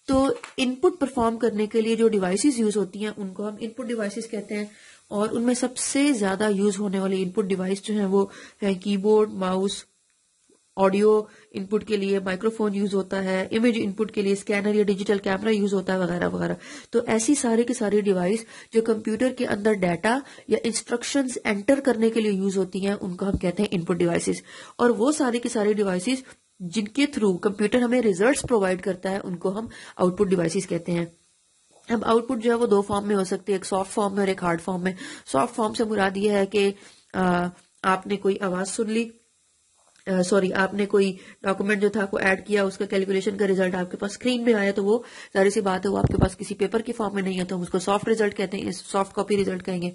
तो इनपुट परफॉर्म करने के लिए जो डिवाइसेस यूज होती हैं उनको हम इनपुट डिवाइसेस कहते हैं और उनमें सबसे ज्यादा यूज होने वाले इनपुट डिवाइस जो है वो है कीबोर्ड माउस ऑडियो इनपुट के लिए माइक्रोफोन यूज होता है इमेज इनपुट के लिए स्कैनर या डिजिटल कैमरा यूज होता है वगैरह वगैरह तो ऐसी सारे के सारे डिवाइस जो कंप्यूटर के अंदर डाटा या इंस्ट्रक्शन एंटर करने के लिए यूज होती हैं उनको हम कहते हैं इनपुट डिवाइसेस और वो सारे के सारे डिवाइसेस जिनके थ्रू कंप्यूटर हमें रिजल्ट प्रोवाइड करता है उनको हम आउटपुट डिवाइसिस कहते हैं अब आउटपुट जो है वो दो फॉर्म में हो सकती है एक सॉफ्ट फॉर्म में और एक हार्ड फॉर्म में सॉफ्ट फॉर्म से मुराद ये है कि आ, आपने कोई आवाज सुन ली सॉरी आपने कोई डॉक्यूमेंट जो था को ऐड किया उसका कैलकुलेशन का रिजल्ट आपके पास स्क्रीन में आया तो वो सारी सी बात है वो आपके पास किसी पेपर के फॉर्म में नहीं है तो हम उसको सॉफ्ट रिजल्ट कहते हैं सॉफ्ट कॉपी रिजल्ट कहेंगे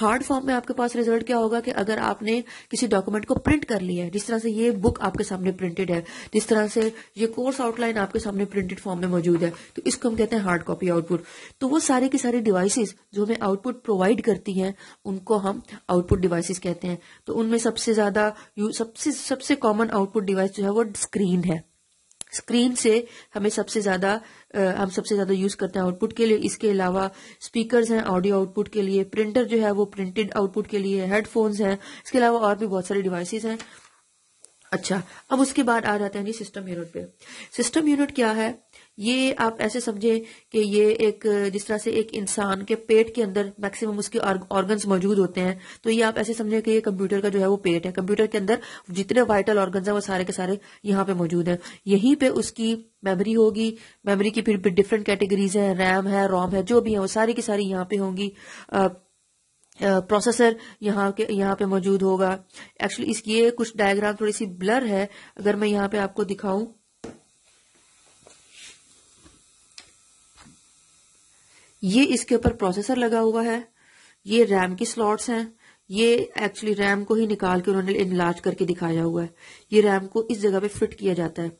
हार्ड फॉर्म में आपके पास रिजल्ट क्या होगा कि अगर आपने किसी डॉक्यूमेंट को प्रिंट कर लिया है जिस तरह से ये बुक आपके सामने प्रिंटेड है जिस तरह से ये कोर्स आउटलाइन आपके सामने प्रिंटेड फॉर्म में मौजूद है तो इसको हम कहते हैं हार्ड कॉपी आउटपुट तो वो सारे के सारे डिवाइसेज जो हमें आउटपुट प्रोवाइड करती है उनको हम आउटपुट डिवाइसेज कहते हैं तो उनमें सबसे ज्यादा सबसे सबसे सबसे कॉमन आउटपुट डिवाइस जो है वो स्क्रीन है स्क्रीन से हमें सबसे ज्यादा हम सबसे ज्यादा यूज करते हैं आउटपुट के लिए इसके अलावा स्पीकर्स हैं ऑडियो आउटपुट के लिए प्रिंटर जो है वो प्रिंटेड आउटपुट के लिए हेडफोन्स हैं इसके अलावा और भी बहुत सारे डिवाइसेस हैं अच्छा अब उसके बाद आ जाते हैं जी सिस्टम यूनिट पे सिस्टम यूनिट क्या है ये आप ऐसे समझे कि ये एक जिस तरह से एक इंसान के पेट के अंदर मैक्सिमम उसके ऑर्गन्स मौजूद होते हैं तो ये आप ऐसे समझे कि ये कंप्यूटर का जो है वो पेट है कंप्यूटर के अंदर जितने वाइटल ऑर्गन्स हैं वो सारे के सारे यहाँ पे मौजूद हैं यहीं पे उसकी मेमोरी होगी मेमोरी की फिर डिफरेंट कैटेगरीज हैं रैम है रोम है जो भी है वो सारी की सारी यहाँ पे होंगी प्रोसेसर यहाँ के यहाँ पे मौजूद होगा एक्चुअली इसकी ये कुछ डायग्राम थोड़ी सी ब्लर है अगर मैं यहाँ पे आपको दिखाऊं ये इसके ऊपर प्रोसेसर लगा हुआ है ये रैम की स्लॉट्स हैं ये एक्चुअली रैम को ही निकाल के उन्होंने इनलार्ज करके दिखाया हुआ है ये रैम को इस जगह पे फिट किया जाता है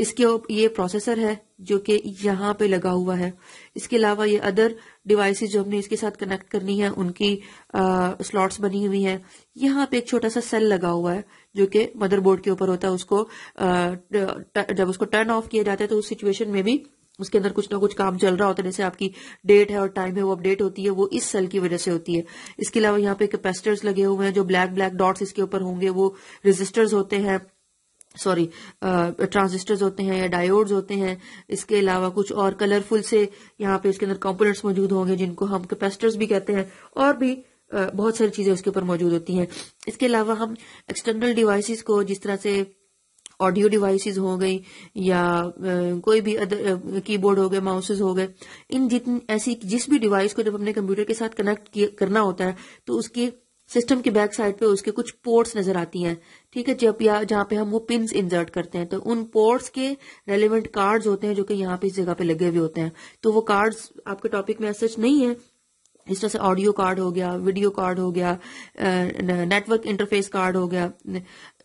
इसके ये प्रोसेसर है जो कि यहाँ पे लगा हुआ है इसके अलावा ये अदर डिवाइसेस जो हमने इसके साथ कनेक्ट करनी है उनकी स्लॉट्स बनी हुई है यहाँ पे एक छोटा सा सेल लगा हुआ है जो कि मदरबोर्ड के ऊपर होता है उसको आ, जब उसको टर्न ऑफ किया जाता है तो उस सिचुएशन में भी उसके अंदर कुछ ना कुछ काम चल रहा होता है जैसे आपकी डेट है और टाइम है वो अपडेट होती है वो इस सेल की वजह से होती है इसके अलावा यहाँ पे कैपेसिटर्स लगे हुए हैं जो ब्लैक ब्लैक डॉट्स इसके ऊपर होंगे वो रजिस्टर्स होते हैं सॉरी ट्रांजिस्टर्स होते हैं या डायोड्स होते हैं इसके अलावा कुछ और कलरफुल से यहाँ पे इसके अंदर कंपोनेंट्स मौजूद होंगे जिनको हम कैपेसिटर्स भी कहते हैं और भी बहुत सारी चीजें उसके ऊपर मौजूद होती हैं इसके अलावा हम एक्सटर्नल डिवाइसेस को जिस तरह से ऑडियो डिवाइसेस हो गई या कोई भी अदर कीबोर्ड हो गए माउसेस हो गए इन जितनी ऐसी जिस भी डिवाइस को जब हमने कंप्यूटर के साथ कनेक्ट करना होता है तो उसकी सिस्टम के बैक साइड पे उसके कुछ पोर्ट्स नजर आती हैं ठीक है जब या जहाँ पे हम वो पिन इंसर्ट करते हैं तो उन पोर्ट्स के रेलिवेंट कार्ड्स होते हैं जो कि यहाँ पे इस जगह पे लगे हुए होते हैं तो वो कार्ड्स आपके टॉपिक में सच नहीं है इस तरह से ऑडियो कार्ड हो गया वीडियो कार्ड हो गया नेटवर्क इंटरफेस कार्ड हो गया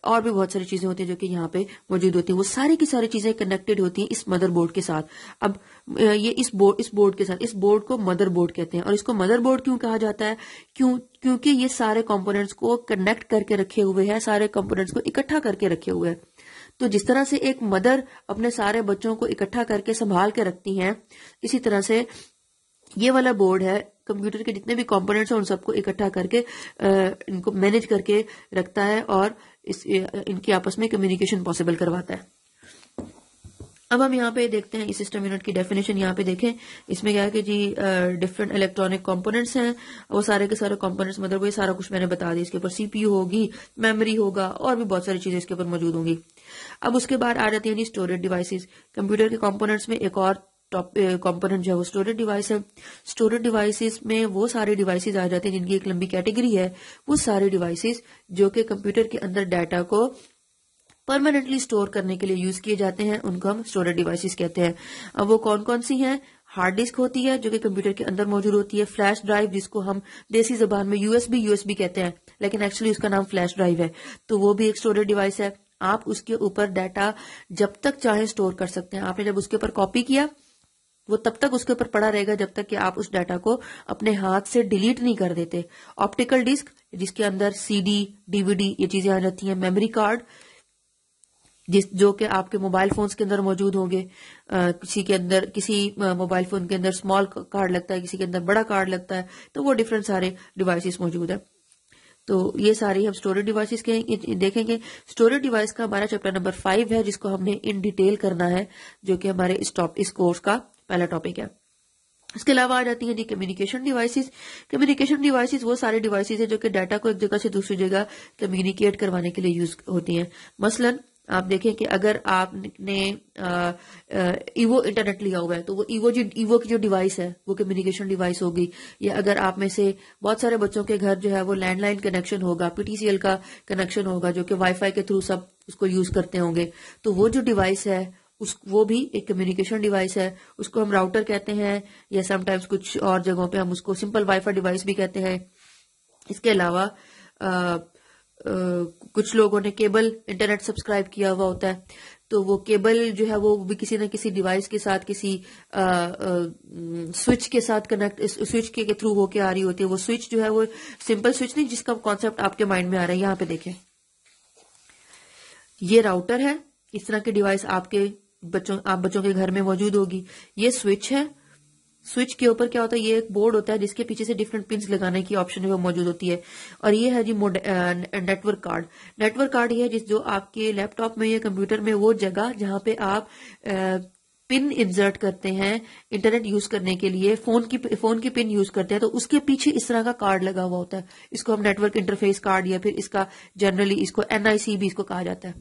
और भी बहुत सारी चीजें होती हैं जो कि यहाँ पे मौजूद होती हैं वो सारी की सारी चीजें कनेक्टेड होती हैं इस मदर बोर्ड के साथ अब ये इस बोर्ड इस बोर्ड के साथ इस बोर्ड को मदर बोर्ड कहते हैं और इसको मदर बोर्ड क्यों कहा जाता है क्यों क्योंकि ये सारे कॉम्पोनेंट्स को कनेक्ट करके रखे हुए है सारे कॉम्पोनेंट्स को इकट्ठा करके रखे हुए है तो जिस तरह से एक मदर अपने सारे बच्चों को इकट्ठा करके संभाल के रखती है इसी तरह से ये वाला बोर्ड है कंप्यूटर के जितने भी कंपोनेंट्स हैं उन सबको इकट्ठा करके आ, इनको मैनेज करके रखता है और इस इनकी आपस में कम्युनिकेशन पॉसिबल करवाता है अब हम यहाँ पे देखते हैं इस सिस्टम यूनिट की डेफिनेशन यहाँ पे देखें इसमें क्या है कि जी डिफरेंट इलेक्ट्रॉनिक कंपोनेंट्स हैं वो सारे के सारे कंपोनेंट्स मतलब ये सारा कुछ मैंने बता दिया इसके ऊपर सीपीयू होगी मेमोरी होगा और भी बहुत सारी चीजें इसके ऊपर मौजूद होंगी अब उसके बाद आ जाती है जी स्टोरेज डिवाइसिस कंप्यूटर के कॉम्पोनेट्स में एक और टॉप कंपोनेंट eh, जो है वो स्टोरेज डिवाइस है स्टोरेज डिवाइसेस में वो सारे डिवाइसेस आ जाते हैं जिनकी एक लंबी कैटेगरी है वो सारे डिवाइसेस जो कि कंप्यूटर के अंदर डाटा को परमानेंटली स्टोर करने के लिए यूज किए जाते हैं उनको हम स्टोरेज डिवाइसेस कहते हैं अब वो कौन कौन सी है हार्ड डिस्क होती है जो कि कंप्यूटर के अंदर मौजूद होती है फ्लैश ड्राइव जिसको हम देसी जबान में यूएसबी यूएसबी कहते हैं लेकिन एक्चुअली उसका नाम फ्लैश ड्राइव है तो वो भी एक स्टोरेज डिवाइस है आप उसके ऊपर डाटा जब तक चाहे स्टोर कर सकते हैं आपने जब उसके ऊपर कॉपी किया वो तब तक उसके ऊपर पड़ा रहेगा जब तक कि आप उस डाटा को अपने हाथ से डिलीट नहीं कर देते ऑप्टिकल डिस्क जिसके अंदर सीडी डीवीडी ये चीजें आ जाती हैं मेमोरी कार्ड जिस जो कि आपके मोबाइल फोन्स के अंदर मौजूद होंगे किसी के अंदर किसी मोबाइल फोन के अंदर स्मॉल कार्ड लगता है किसी के अंदर बड़ा कार्ड लगता है तो वो डिफरेंट सारे डिवाइसेस मौजूद है तो ये सारी हम स्टोरेज डिवाइसेस के देखेंगे स्टोरेज डिवाइस का हमारा चैप्टर नंबर फाइव है जिसको हमने इन डिटेल करना है जो कि हमारे इस टॉप इस कोर्स का पहला टॉपिक है इसके अलावा आ जाती है जी कम्युनिकेशन डिवाइसेस कम्युनिकेशन डिवाइसेस वो सारे डिवाइसेस है जो कि डाटा को एक जगह से दूसरी जगह कम्युनिकेट करवाने के लिए यूज होती हैं मसलन आप देखें कि अगर आपने ईवो इंटरनेट लिया हुआ है तो वो ईवो जो ईवो की जो डिवाइस है वो कम्युनिकेशन डिवाइस होगी या अगर आप में से बहुत सारे बच्चों के घर जो है वो लैंडलाइन कनेक्शन होगा पीटीसीएल का कनेक्शन होगा जो कि वाईफाई के थ्रू सब उसको यूज करते होंगे तो वो जो डिवाइस है उस वो भी एक कम्युनिकेशन डिवाइस है उसको हम राउटर कहते हैं या समटाइम्स कुछ और जगहों पे हम उसको सिंपल वाईफाई डिवाइस भी कहते हैं इसके अलावा आ, आ, कुछ लोगों ने केबल इंटरनेट सब्सक्राइब किया हुआ होता है तो वो केबल जो है वो भी किसी न किसी डिवाइस के साथ किसी स्विच के साथ कनेक्ट स्विच के, के थ्रू होके आ रही होती है वो स्विच जो है वो सिंपल स्विच नहीं जिसका कॉन्सेप्ट आपके माइंड में आ रहा है यहाँ पे देखें ये राउटर है इस तरह के डिवाइस आपके बच्चों आप बच्चों के घर में मौजूद होगी ये स्विच है स्विच के ऊपर क्या होता है ये एक बोर्ड होता है जिसके पीछे से डिफरेंट पिन लगाने की ऑप्शन है वो मौजूद होती है और ये है जी नेटवर्क कार्ड नेटवर्क कार्ड ये है जिस जो आपके लैपटॉप में या कंप्यूटर में वो जगह जहां पे आप आ, पिन इंसर्ट करते हैं इंटरनेट यूज करने के लिए फोन की फोन की पिन यूज करते हैं तो उसके पीछे इस तरह का कार्ड लगा हुआ होता है इसको हम नेटवर्क इंटरफेस कार्ड या फिर इसका जनरली इसको एनआईसी भी इसको कहा जाता है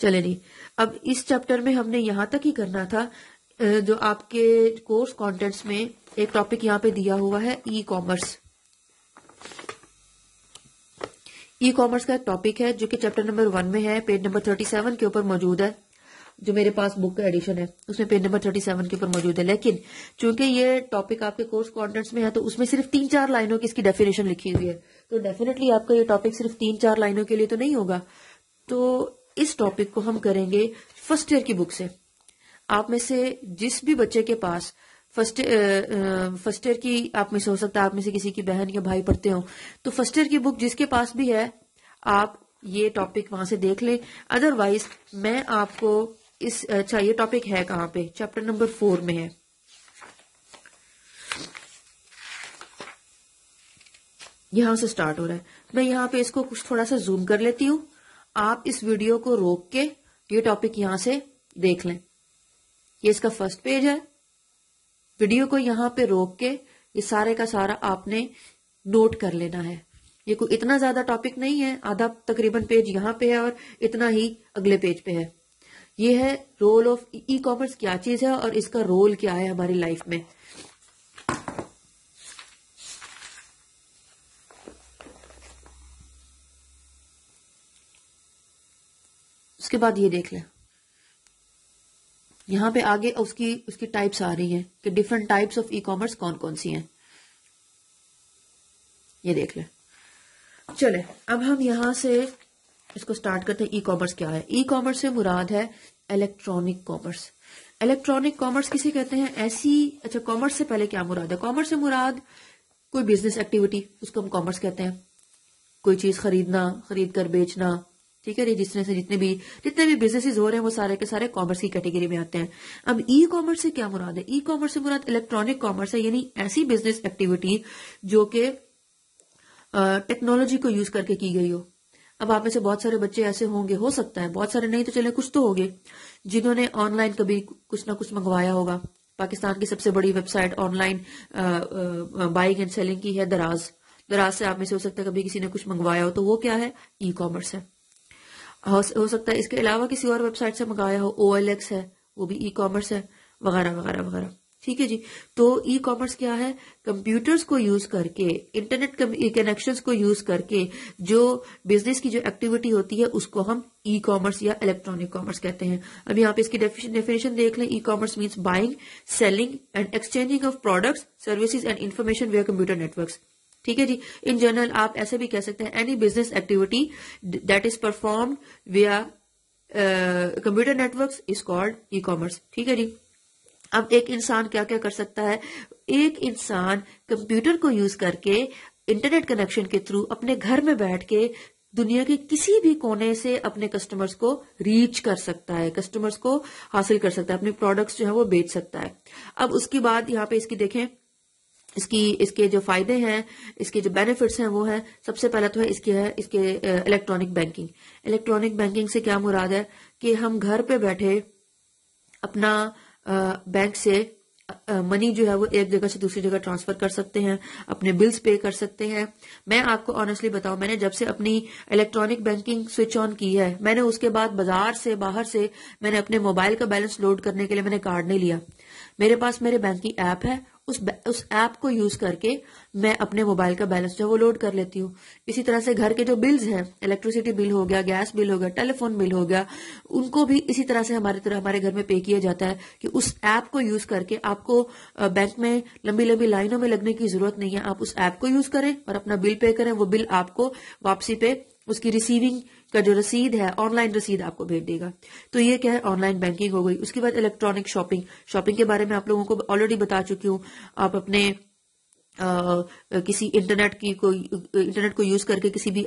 चले जी अब इस चैप्टर में हमने यहां तक ही करना था जो आपके कोर्स कंटेंट्स में एक टॉपिक यहाँ पे दिया हुआ है ई कॉमर्स ई कॉमर्स का एक टॉपिक है जो कि चैप्टर नंबर वन में है पेज नंबर थर्टी सेवन के ऊपर मौजूद है जो मेरे पास बुक का एडिशन है उसमें पेज नंबर थर्टी सेवन के ऊपर मौजूद है लेकिन चूंकि ये टॉपिक आपके कोर्स कॉन्टेंट्स में है तो उसमें सिर्फ तीन चार लाइनों की इसकी डेफिनेशन लिखी हुई है तो डेफिनेटली आपका ये टॉपिक सिर्फ तीन चार लाइनों के लिए तो नहीं होगा तो इस टॉपिक को हम करेंगे फर्स्ट ईयर की बुक से आप में से जिस भी बच्चे के पास फर्स्ट फर्स्ट ईयर की आप में से हो सकता है आप में से किसी की बहन या भाई पढ़ते हो तो फर्स्ट ईयर की बुक जिसके पास भी है आप ये टॉपिक वहां से देख लें अदरवाइज मैं आपको इस अच्छा ये टॉपिक है कहाँ पे चैप्टर नंबर फोर में है यहां से स्टार्ट हो रहा है मैं यहाँ पे इसको कुछ थोड़ा सा जूम कर लेती हूँ आप इस वीडियो को रोक के ये टॉपिक यहां से देख लें ये इसका फर्स्ट पेज है वीडियो को यहां पे रोक के ये सारे का सारा आपने नोट कर लेना है ये कोई इतना ज्यादा टॉपिक नहीं है आधा तकरीबन पेज यहां पे है और इतना ही अगले पेज पे है ये है रोल ऑफ ई कॉमर्स क्या चीज है और इसका रोल क्या है हमारी लाइफ में उसके बाद ये देख लें यहां पे आगे उसकी उसकी टाइप्स आ रही हैं कि different types of e commerce कौन कौन सी हैं ये देख लें चले अब हम यहां से इसको स्टार्ट करते हैं ई कॉमर्स क्या है ई कॉमर्स से मुराद है इलेक्ट्रॉनिक कॉमर्स इलेक्ट्रॉनिक कॉमर्स किसे कहते हैं ऐसी अच्छा कॉमर्स से पहले क्या मुराद है कॉमर्स से मुराद कोई बिजनेस एक्टिविटी उसको हम कॉमर्स कहते हैं कोई चीज खरीदना खरीद कर बेचना ठीक है जिस तरह से जितने भी जितने भी बिजनेसेस हो रहे हैं वो सारे के सारे कॉमर्स की कैटेगरी में आते हैं अब ई कॉमर्स से क्या मुराद है ई कॉमर्स से मुराद इलेक्ट्रॉनिक कॉमर्स है यानी ऐसी बिजनेस एक्टिविटी जो कि टेक्नोलॉजी को यूज करके की गई हो अब आप में से बहुत सारे बच्चे ऐसे होंगे हो सकता है बहुत सारे नहीं तो चले कुछ तो होंगे जिन्होंने ऑनलाइन कभी कुछ ना कुछ मंगवाया होगा पाकिस्तान की सबसे बड़ी website online buying and selling की है दराज दराज से आप में से हो सकता है कभी किसी ने कुछ मंगवाया हो तो वो क्या है ई कॉमर्स है हो सकता है इसके अलावा किसी और वेबसाइट से मंगाया हो ओ एल एक्स है वो भी ई कॉमर्स है वगैरह वगैरह वगैरह ठीक है जी तो ई कॉमर्स क्या है कंप्यूटर्स को यूज करके इंटरनेट कनेक्शन को यूज करके जो बिजनेस की जो एक्टिविटी होती है उसको हम ई कॉमर्स या इलेक्ट्रॉनिक कॉमर्स कहते हैं अभी आप इसकी डेफिनेशन देख लें e commerce means buying selling and exchanging of products services and information via computer networks ठीक है जी इन जनरल आप ऐसे भी कह सकते हैं any business activity that is perform via computer network is called e commerce ठीक है जी अब एक इंसान क्या क्या कर सकता है एक इंसान कंप्यूटर को यूज करके इंटरनेट कनेक्शन के थ्रू अपने घर में बैठ के दुनिया के किसी भी कोने से अपने कस्टमर्स को रीच कर सकता है कस्टमर्स को हासिल कर सकता है अपने प्रोडक्ट्स जो है वो बेच सकता है अब उसके बाद यहाँ पे इसकी देखें इसकी इसके जो फायदे हैं इसके जो बेनिफिट्स हैं वो है सबसे पहला तो है इसके है इसके इलेक्ट्रॉनिक बैंकिंग इलेक्ट्रॉनिक बैंकिंग से क्या मुराद है कि हम घर पे बैठे अपना बैंक से मनी जो है वो एक जगह से दूसरी जगह ट्रांसफर कर सकते हैं अपने बिल्स पे कर सकते हैं मैं आपको ऑनेस्टली बताऊं मैंने जब से अपनी इलेक्ट्रॉनिक बैंकिंग स्विच ऑन की है मैंने उसके बाद बाजार से बाहर से मैंने अपने मोबाइल का बैलेंस लोड करने के लिए मैंने कार्ड नहीं लिया मेरे पास मेरे बैंक की ऐप है उस उस ऐप को यूज करके मैं अपने मोबाइल का बैलेंस जो वो लोड कर लेती हूँ इसी तरह से घर के जो बिल्स हैं इलेक्ट्रिसिटी बिल हो गया गैस बिल हो गया टेलीफोन बिल हो गया उनको भी इसी तरह से हमारे तरह हमारे घर में पे किया जाता है कि उस ऐप को यूज करके आपको बैंक में लंबी लंबी लाइनों में लगने की जरूरत नहीं है आप उस ऐप को यूज करें और अपना बिल पे करें वो बिल आपको वापसी पे उसकी रिसीविंग का जो रसीद है ऑनलाइन रसीद आपको भेज देगा तो ये क्या है ऑनलाइन बैंकिंग हो गई उसके बाद इलेक्ट्रॉनिक शॉपिंग शॉपिंग के बारे में आप लोगों को ऑलरेडी बता चुकी हूँ आप अपने आ, किसी इंटरनेट की कोई इंटरनेट को यूज करके किसी भी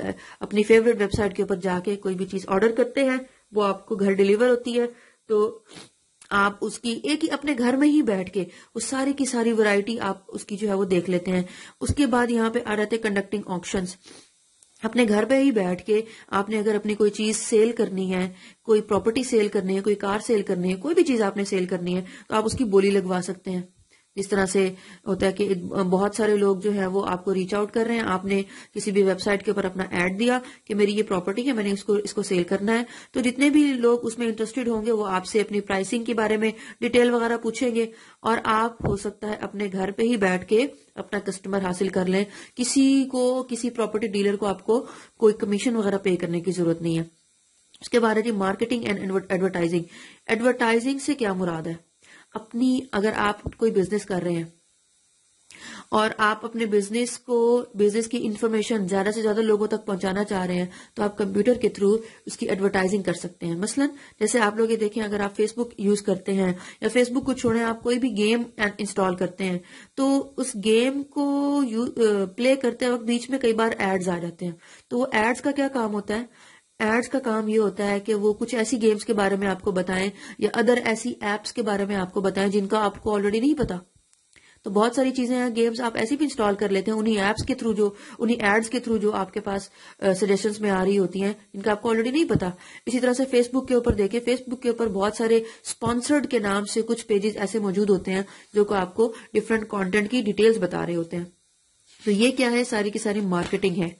अपनी फेवरेट वेबसाइट के ऊपर जाके कोई भी चीज ऑर्डर करते हैं वो आपको घर डिलीवर होती है तो आप उसकी एक ही अपने घर में ही बैठ के उस सारी की सारी वैरायटी आप उसकी जो है वो देख लेते हैं उसके बाद यहाँ पे आ रहे हैं कंडक्टिंग ऑप्शंस अपने घर पे ही बैठ के आपने अगर अपनी कोई चीज सेल करनी है कोई प्रॉपर्टी सेल करनी है कोई कार सेल करनी है कोई भी चीज आपने सेल करनी है तो आप उसकी बोली लगवा सकते हैं इस तरह से होता है कि बहुत सारे लोग जो है वो आपको रीच आउट कर रहे हैं आपने किसी भी वेबसाइट के ऊपर अपना ऐड दिया कि मेरी ये प्रॉपर्टी है मैंने इसको इसको सेल करना है तो जितने भी लोग उसमें इंटरेस्टेड होंगे वो आपसे अपनी प्राइसिंग के बारे में डिटेल वगैरह पूछेंगे और आप हो सकता है अपने घर पे ही बैठ के अपना कस्टमर हासिल कर लें किसी को किसी प्रॉपर्टी डीलर को आपको कोई कमीशन वगैरह पे करने की जरूरत नहीं है उसके बाद में मार्केटिंग एंड एडवर्टाइजिंग एडवर्टाइजिंग से क्या मुराद है अपनी अगर आप कोई बिजनेस कर रहे हैं और आप अपने बिजनेस को बिजनेस की इंफॉर्मेशन ज्यादा से ज्यादा लोगों तक पहुंचाना चाह रहे हैं तो आप कंप्यूटर के थ्रू उसकी एडवर्टाइजिंग कर सकते हैं मसलन जैसे आप लोग ये देखें अगर आप फेसबुक यूज करते हैं या फेसबुक को छोड़ें आप कोई भी गेम इंस्टॉल करते हैं तो उस गेम को प्ले uh, करते वक्त बीच में कई बार एड्स आ जाते हैं तो वो एड्स का क्या काम होता है एड्स का काम ये होता है कि वो कुछ ऐसी गेम्स के बारे में आपको बताएं या अदर ऐसी एप्स के बारे में आपको बताएं जिनका आपको ऑलरेडी नहीं पता तो बहुत सारी चीजें हैं गेम्स आप ऐसी भी इंस्टॉल कर लेते हैं उन्हीं एप्स के थ्रू जो उन्हीं एड्स के थ्रू जो आपके पास सजेशंस uh, में आ रही होती हैं इनका आपको ऑलरेडी नहीं पता इसी तरह से फेसबुक के ऊपर देखें फेसबुक के ऊपर बहुत सारे स्पॉन्सर्ड के नाम से कुछ पेजेस ऐसे मौजूद होते हैं जो को आपको डिफरेंट कॉन्टेंट की डिटेल्स बता रहे होते हैं तो ये क्या है सारी की सारी मार्केटिंग है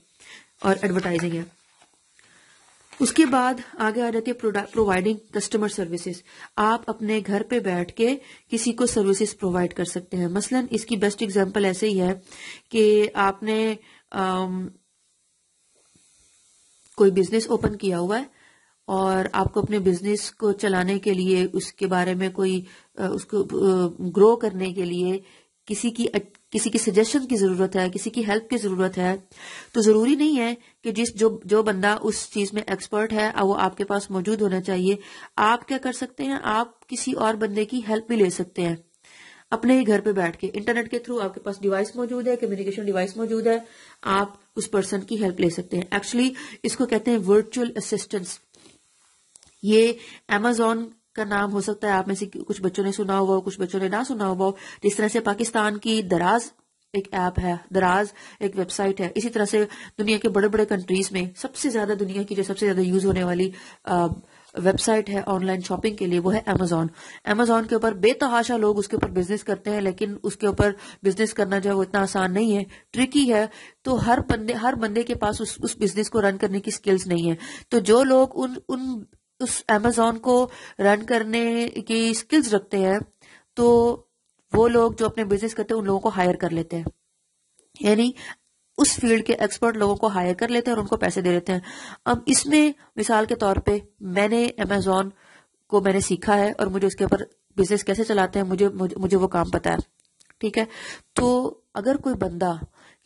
और एडवर्टाइजिंग है उसके बाद आगे आ जाती है प्रोवाइडिंग कस्टमर सर्विसेज आप अपने घर पे बैठ के किसी को सर्विसेज प्रोवाइड कर सकते हैं मसलन इसकी बेस्ट एग्जांपल ऐसे ही है कि आपने आम, कोई बिजनेस ओपन किया हुआ है और आपको अपने बिजनेस को चलाने के लिए उसके बारे में कोई उसको ग्रो करने के लिए किसी की किसी की सजेशन की जरूरत है किसी की हेल्प की जरूरत है तो जरूरी नहीं है कि जिस जो जो बंदा उस चीज में एक्सपर्ट है वो आपके पास मौजूद होना चाहिए आप क्या कर सकते हैं आप किसी और बंदे की हेल्प भी ले सकते हैं अपने ही घर पे बैठ के इंटरनेट के थ्रू आपके पास डिवाइस मौजूद है कम्युनिकेशन डिवाइस मौजूद है आप उस पर्सन की हेल्प ले सकते हैं एक्चुअली इसको कहते हैं वर्चुअल असिस्टेंस ये एमेजोन का नाम हो सकता है आप में से कुछ बच्चों ने सुना हो कुछ बच्चों ने ना सुना होगा जिस तरह से पाकिस्तान की दराज एक ऐप है दराज एक वेबसाइट है इसी तरह से दुनिया के बड़े बड़े कंट्रीज में सबसे ज्यादा दुनिया की जो सबसे ज्यादा यूज होने वाली वेबसाइट है ऑनलाइन शॉपिंग के लिए वो है अमेजोन अमेजोन के ऊपर बेतहाशा लोग उसके ऊपर बिजनेस करते हैं लेकिन उसके ऊपर बिजनेस करना जो है वो इतना आसान नहीं है ट्रिकी है तो हर बंदे हर बंदे के पास उस उस बिजनेस को रन करने की स्किल्स नहीं है तो जो लोग उन उन उस एमेजोन को रन करने की स्किल्स रखते हैं तो वो लोग जो अपने बिजनेस करते हैं उन लोगों को हायर कर लेते हैं यानी उस फील्ड के एक्सपर्ट लोगों को हायर कर लेते हैं और उनको पैसे दे देते हैं अब इसमें मिसाल के तौर पे मैंने अमेजोन को मैंने सीखा है और मुझे उसके ऊपर बिजनेस कैसे चलाते हैं मुझे, मुझे वो काम पता है ठीक है तो अगर कोई बंदा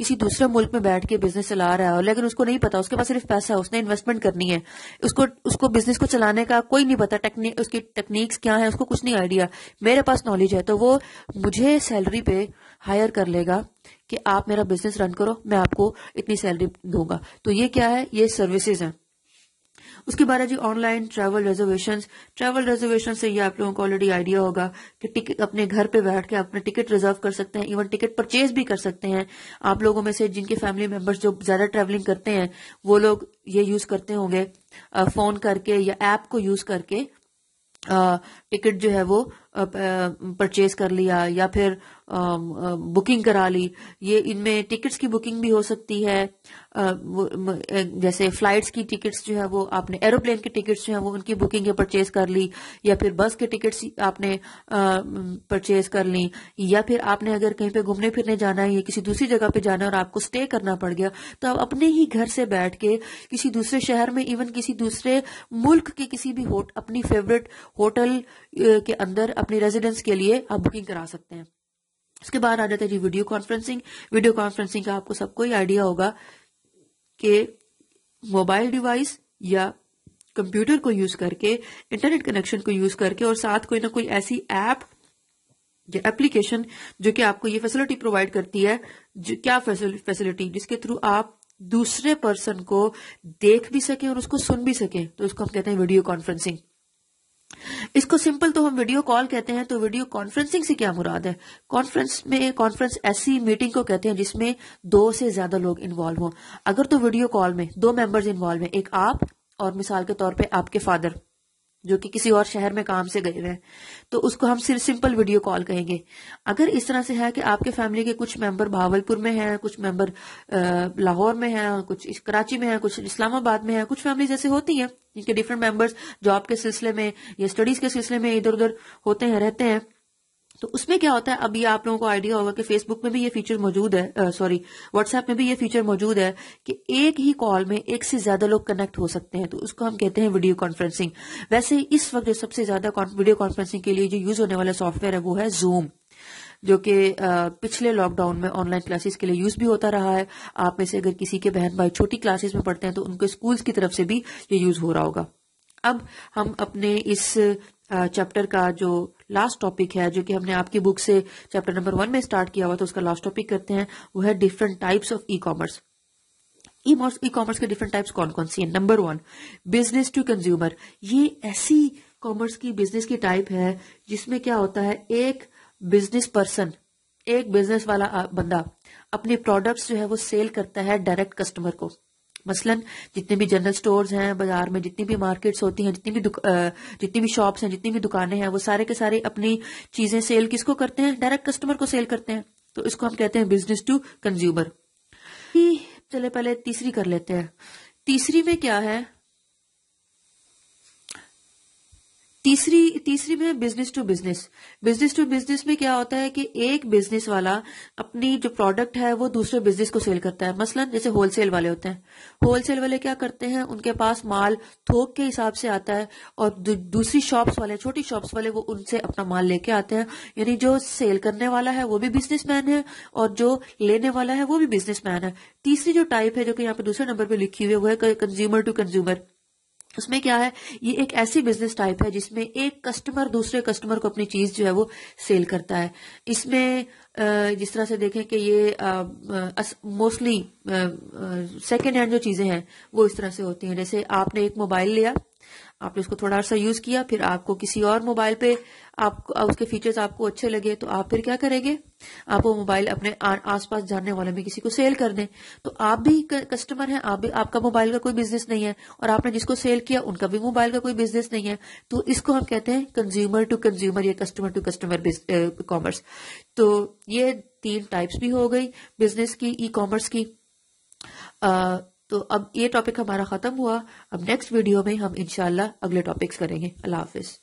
किसी दूसरे मुल्क में बैठ के बिजनेस चला रहा और लेकिन उसको नहीं पता उसके पास सिर्फ पैसा है उसने इन्वेस्टमेंट करनी है उसको उसको बिजनेस को चलाने का कोई नहीं पता टेक्निक उसकी टेक्निक्स क्या है उसको कुछ नहीं आइडिया मेरे पास नॉलेज है तो वो मुझे सैलरी पे हायर कर लेगा कि आप मेरा बिजनेस रन करो मैं आपको इतनी सैलरी दूंगा तो ये क्या है ये सर्विसेज हैं उसके बाद जी online travel reservation travel reservation से ये आप लोगों को ऑलरेडी आइडिया होगा कि टिकट अपने घर पे बैठ के अपने टिकट रिजर्व कर सकते हैं इवन टिकट परचेज भी कर सकते हैं आप लोगों में से जिनके फैमिली मेंबर्स जो ज्यादा ट्रैवलिंग करते हैं वो लोग ये यूज करते होंगे फोन करके या ऐप को यूज करके टिकट जो है वो परचेज कर लिया या फिर बुकिंग करा ली ये इनमें टिकट्स की बुकिंग भी हो सकती है जैसे फ्लाइट्स की टिकट्स जो है वो आपने एरोप्लेन की टिकट्स जो है वो उनकी बुकिंग परचेज कर ली या फिर बस के टिकट्स आपने परचेज कर ली या फिर आपने अगर कहीं पे घूमने फिरने जाना है या किसी दूसरी जगह पे जाना है और आपको स्टे करना पड़ गया तो आप अपने ही घर से बैठ के किसी दूसरे शहर में इवन किसी दूसरे मुल्क के किसी भी होट अपनी फेवरेट होटल के अंदर अपनी रेजिडेंस के लिए आप बुकिंग करा सकते हैं उसके बाद आ जाता है जी वीडियो कॉन्फ्रेंसिंग वीडियो कॉन्फ्रेंसिंग का आपको सबको ही आइडिया होगा कि मोबाइल डिवाइस या कंप्यूटर को यूज करके इंटरनेट कनेक्शन को यूज करके और साथ कोई ना कोई ऐसी ऐप या एप्लीकेशन जो कि आपको ये फैसिलिटी प्रोवाइड करती है जो क्या फैसिलिटी जिसके थ्रू आप दूसरे पर्सन को देख भी सकें और उसको सुन भी सकें तो उसको हम कहते हैं वीडियो कॉन्फ्रेंसिंग इसको सिंपल तो हम वीडियो कॉल कहते हैं तो वीडियो कॉन्फ्रेंसिंग से क्या मुराद है कॉन्फ्रेंस में कॉन्फ्रेंस ऐसी मीटिंग को कहते हैं जिसमें दो से ज्यादा लोग इन्वॉल्व हों अगर तो वीडियो कॉल में दो मेंबर्स इन्वॉल्व हैं एक आप और मिसाल के तौर पे आपके फादर जो कि किसी और शहर में काम से गए हुए हैं तो उसको हम सिर्फ सिंपल वीडियो कॉल कहेंगे अगर इस तरह से है कि आपके फैमिली के कुछ मेंबर भावलपुर में हैं कुछ मेंबर लाहौर में हैं कुछ कराची में हैं कुछ इस्लामाबाद में हैं कुछ फैमिली जैसे होती हैं जिनके डिफरेंट मेंबर्स जॉब के सिलसिले में या स्टडीज के सिलसिले में इधर उधर होते हैं रहते हैं तो उसमें क्या होता है अभी आप लोगों को आइडिया होगा कि फेसबुक में भी ये फीचर मौजूद है सॉरी व्हाट्सएप में भी ये फीचर मौजूद है कि एक ही कॉल में एक से ज्यादा लोग कनेक्ट हो सकते हैं तो उसको हम कहते हैं वीडियो कॉन्फ्रेंसिंग वैसे इस वक्त जो सबसे ज्यादा वीडियो कॉन्फ्रेंसिंग के लिए जो यूज होने वाला सॉफ्टवेयर है वो है जूम जो कि पिछले लॉकडाउन में ऑनलाइन क्लासेस के लिए यूज भी होता रहा है आप में से अगर किसी के बहन भाई छोटी क्लासेस में पढ़ते हैं तो उनके स्कूल्स की तरफ से भी ये यूज हो रहा होगा अब हम अपने इस चैप्टर का जो लास्ट टॉपिक है जो कि हमने आपकी बुक से चैप्टर नंबर वन में स्टार्ट किया हुआ था उसका लास्ट टॉपिक करते हैं वो है different types of e commerce e commerce के डिफरेंट टाइप्स कौन कौन सी है number one business to consumer ये ऐसी कॉमर्स की बिजनेस की टाइप है जिसमें क्या होता है एक बिजनेस पर्सन एक बिजनेस वाला बंदा अपने प्रोडक्ट्स जो है वो सेल करता है डायरेक्ट कस्टमर को मसलन जितने भी जनरल स्टोर्स हैं बाजार में जितनी भी मार्केट्स होती हैं जितनी भी जितनी भी शॉप्स हैं जितनी भी दुकानें हैं वो सारे के सारे अपनी चीजें सेल किसको करते हैं डायरेक्ट कस्टमर को सेल करते हैं तो इसको हम कहते हैं बिजनेस टू कंज्यूमर चले पहले तीसरी कर लेते हैं तीसरी में क्या है तीसरी तीसरी में business to business business to business में क्या होता है कि एक बिजनेस वाला अपनी जो प्रोडक्ट है वो दूसरे बिजनेस को सेल करता है मसलन जैसे होलसेल वाले होते हैं होलसेल वाले क्या करते हैं उनके पास माल थोक के हिसाब से आता है और दूसरी शॉप्स वाले छोटी शॉप्स वाले वो उनसे अपना माल लेके आते हैं यानी जो सेल करने वाला है वो भी बिजनेस है और जो लेने वाला है वो भी बिजनेस है तीसरी जो टाइप है जो कि यहाँ पे दूसरे नंबर पर लिखी हुई है वो है कंज्यूमर टू कंज्यूमर उसमें क्या है ये एक ऐसी बिजनेस टाइप है जिसमें एक कस्टमर दूसरे कस्टमर को अपनी चीज जो है वो सेल करता है इसमें जिस तरह से देखें कि ये मोस्टली सेकेंड हैंड जो चीजें हैं वो इस तरह से होती हैं जैसे आपने एक मोबाइल लिया आपने उसको थोड़ा सा यूज किया फिर आपको किसी और मोबाइल पे आप उसके फीचर्स आपको अच्छे लगे तो आप फिर क्या करेंगे आप वो मोबाइल अपने आसपास जानने वाले में किसी को सेल कर दें तो आप भी कस्टमर हैं आप भी आपका मोबाइल का कोई बिजनेस नहीं है और आपने जिसको सेल किया उनका भी मोबाइल का कोई बिजनेस नहीं है तो इसको हम कहते हैं कंज्यूमर टू कंज्यूमर या कस्टमर टू कस्टमर कॉमर्स तो ये तीन टाइप्स भी हो गई बिजनेस की ई कॉमर्स की आ, तो अब ये टॉपिक हमारा ख़त्म हुआ अब नेक्स्ट वीडियो में हम इनशाला अगले टॉपिक्स करेंगे अल्लाह हाफिज़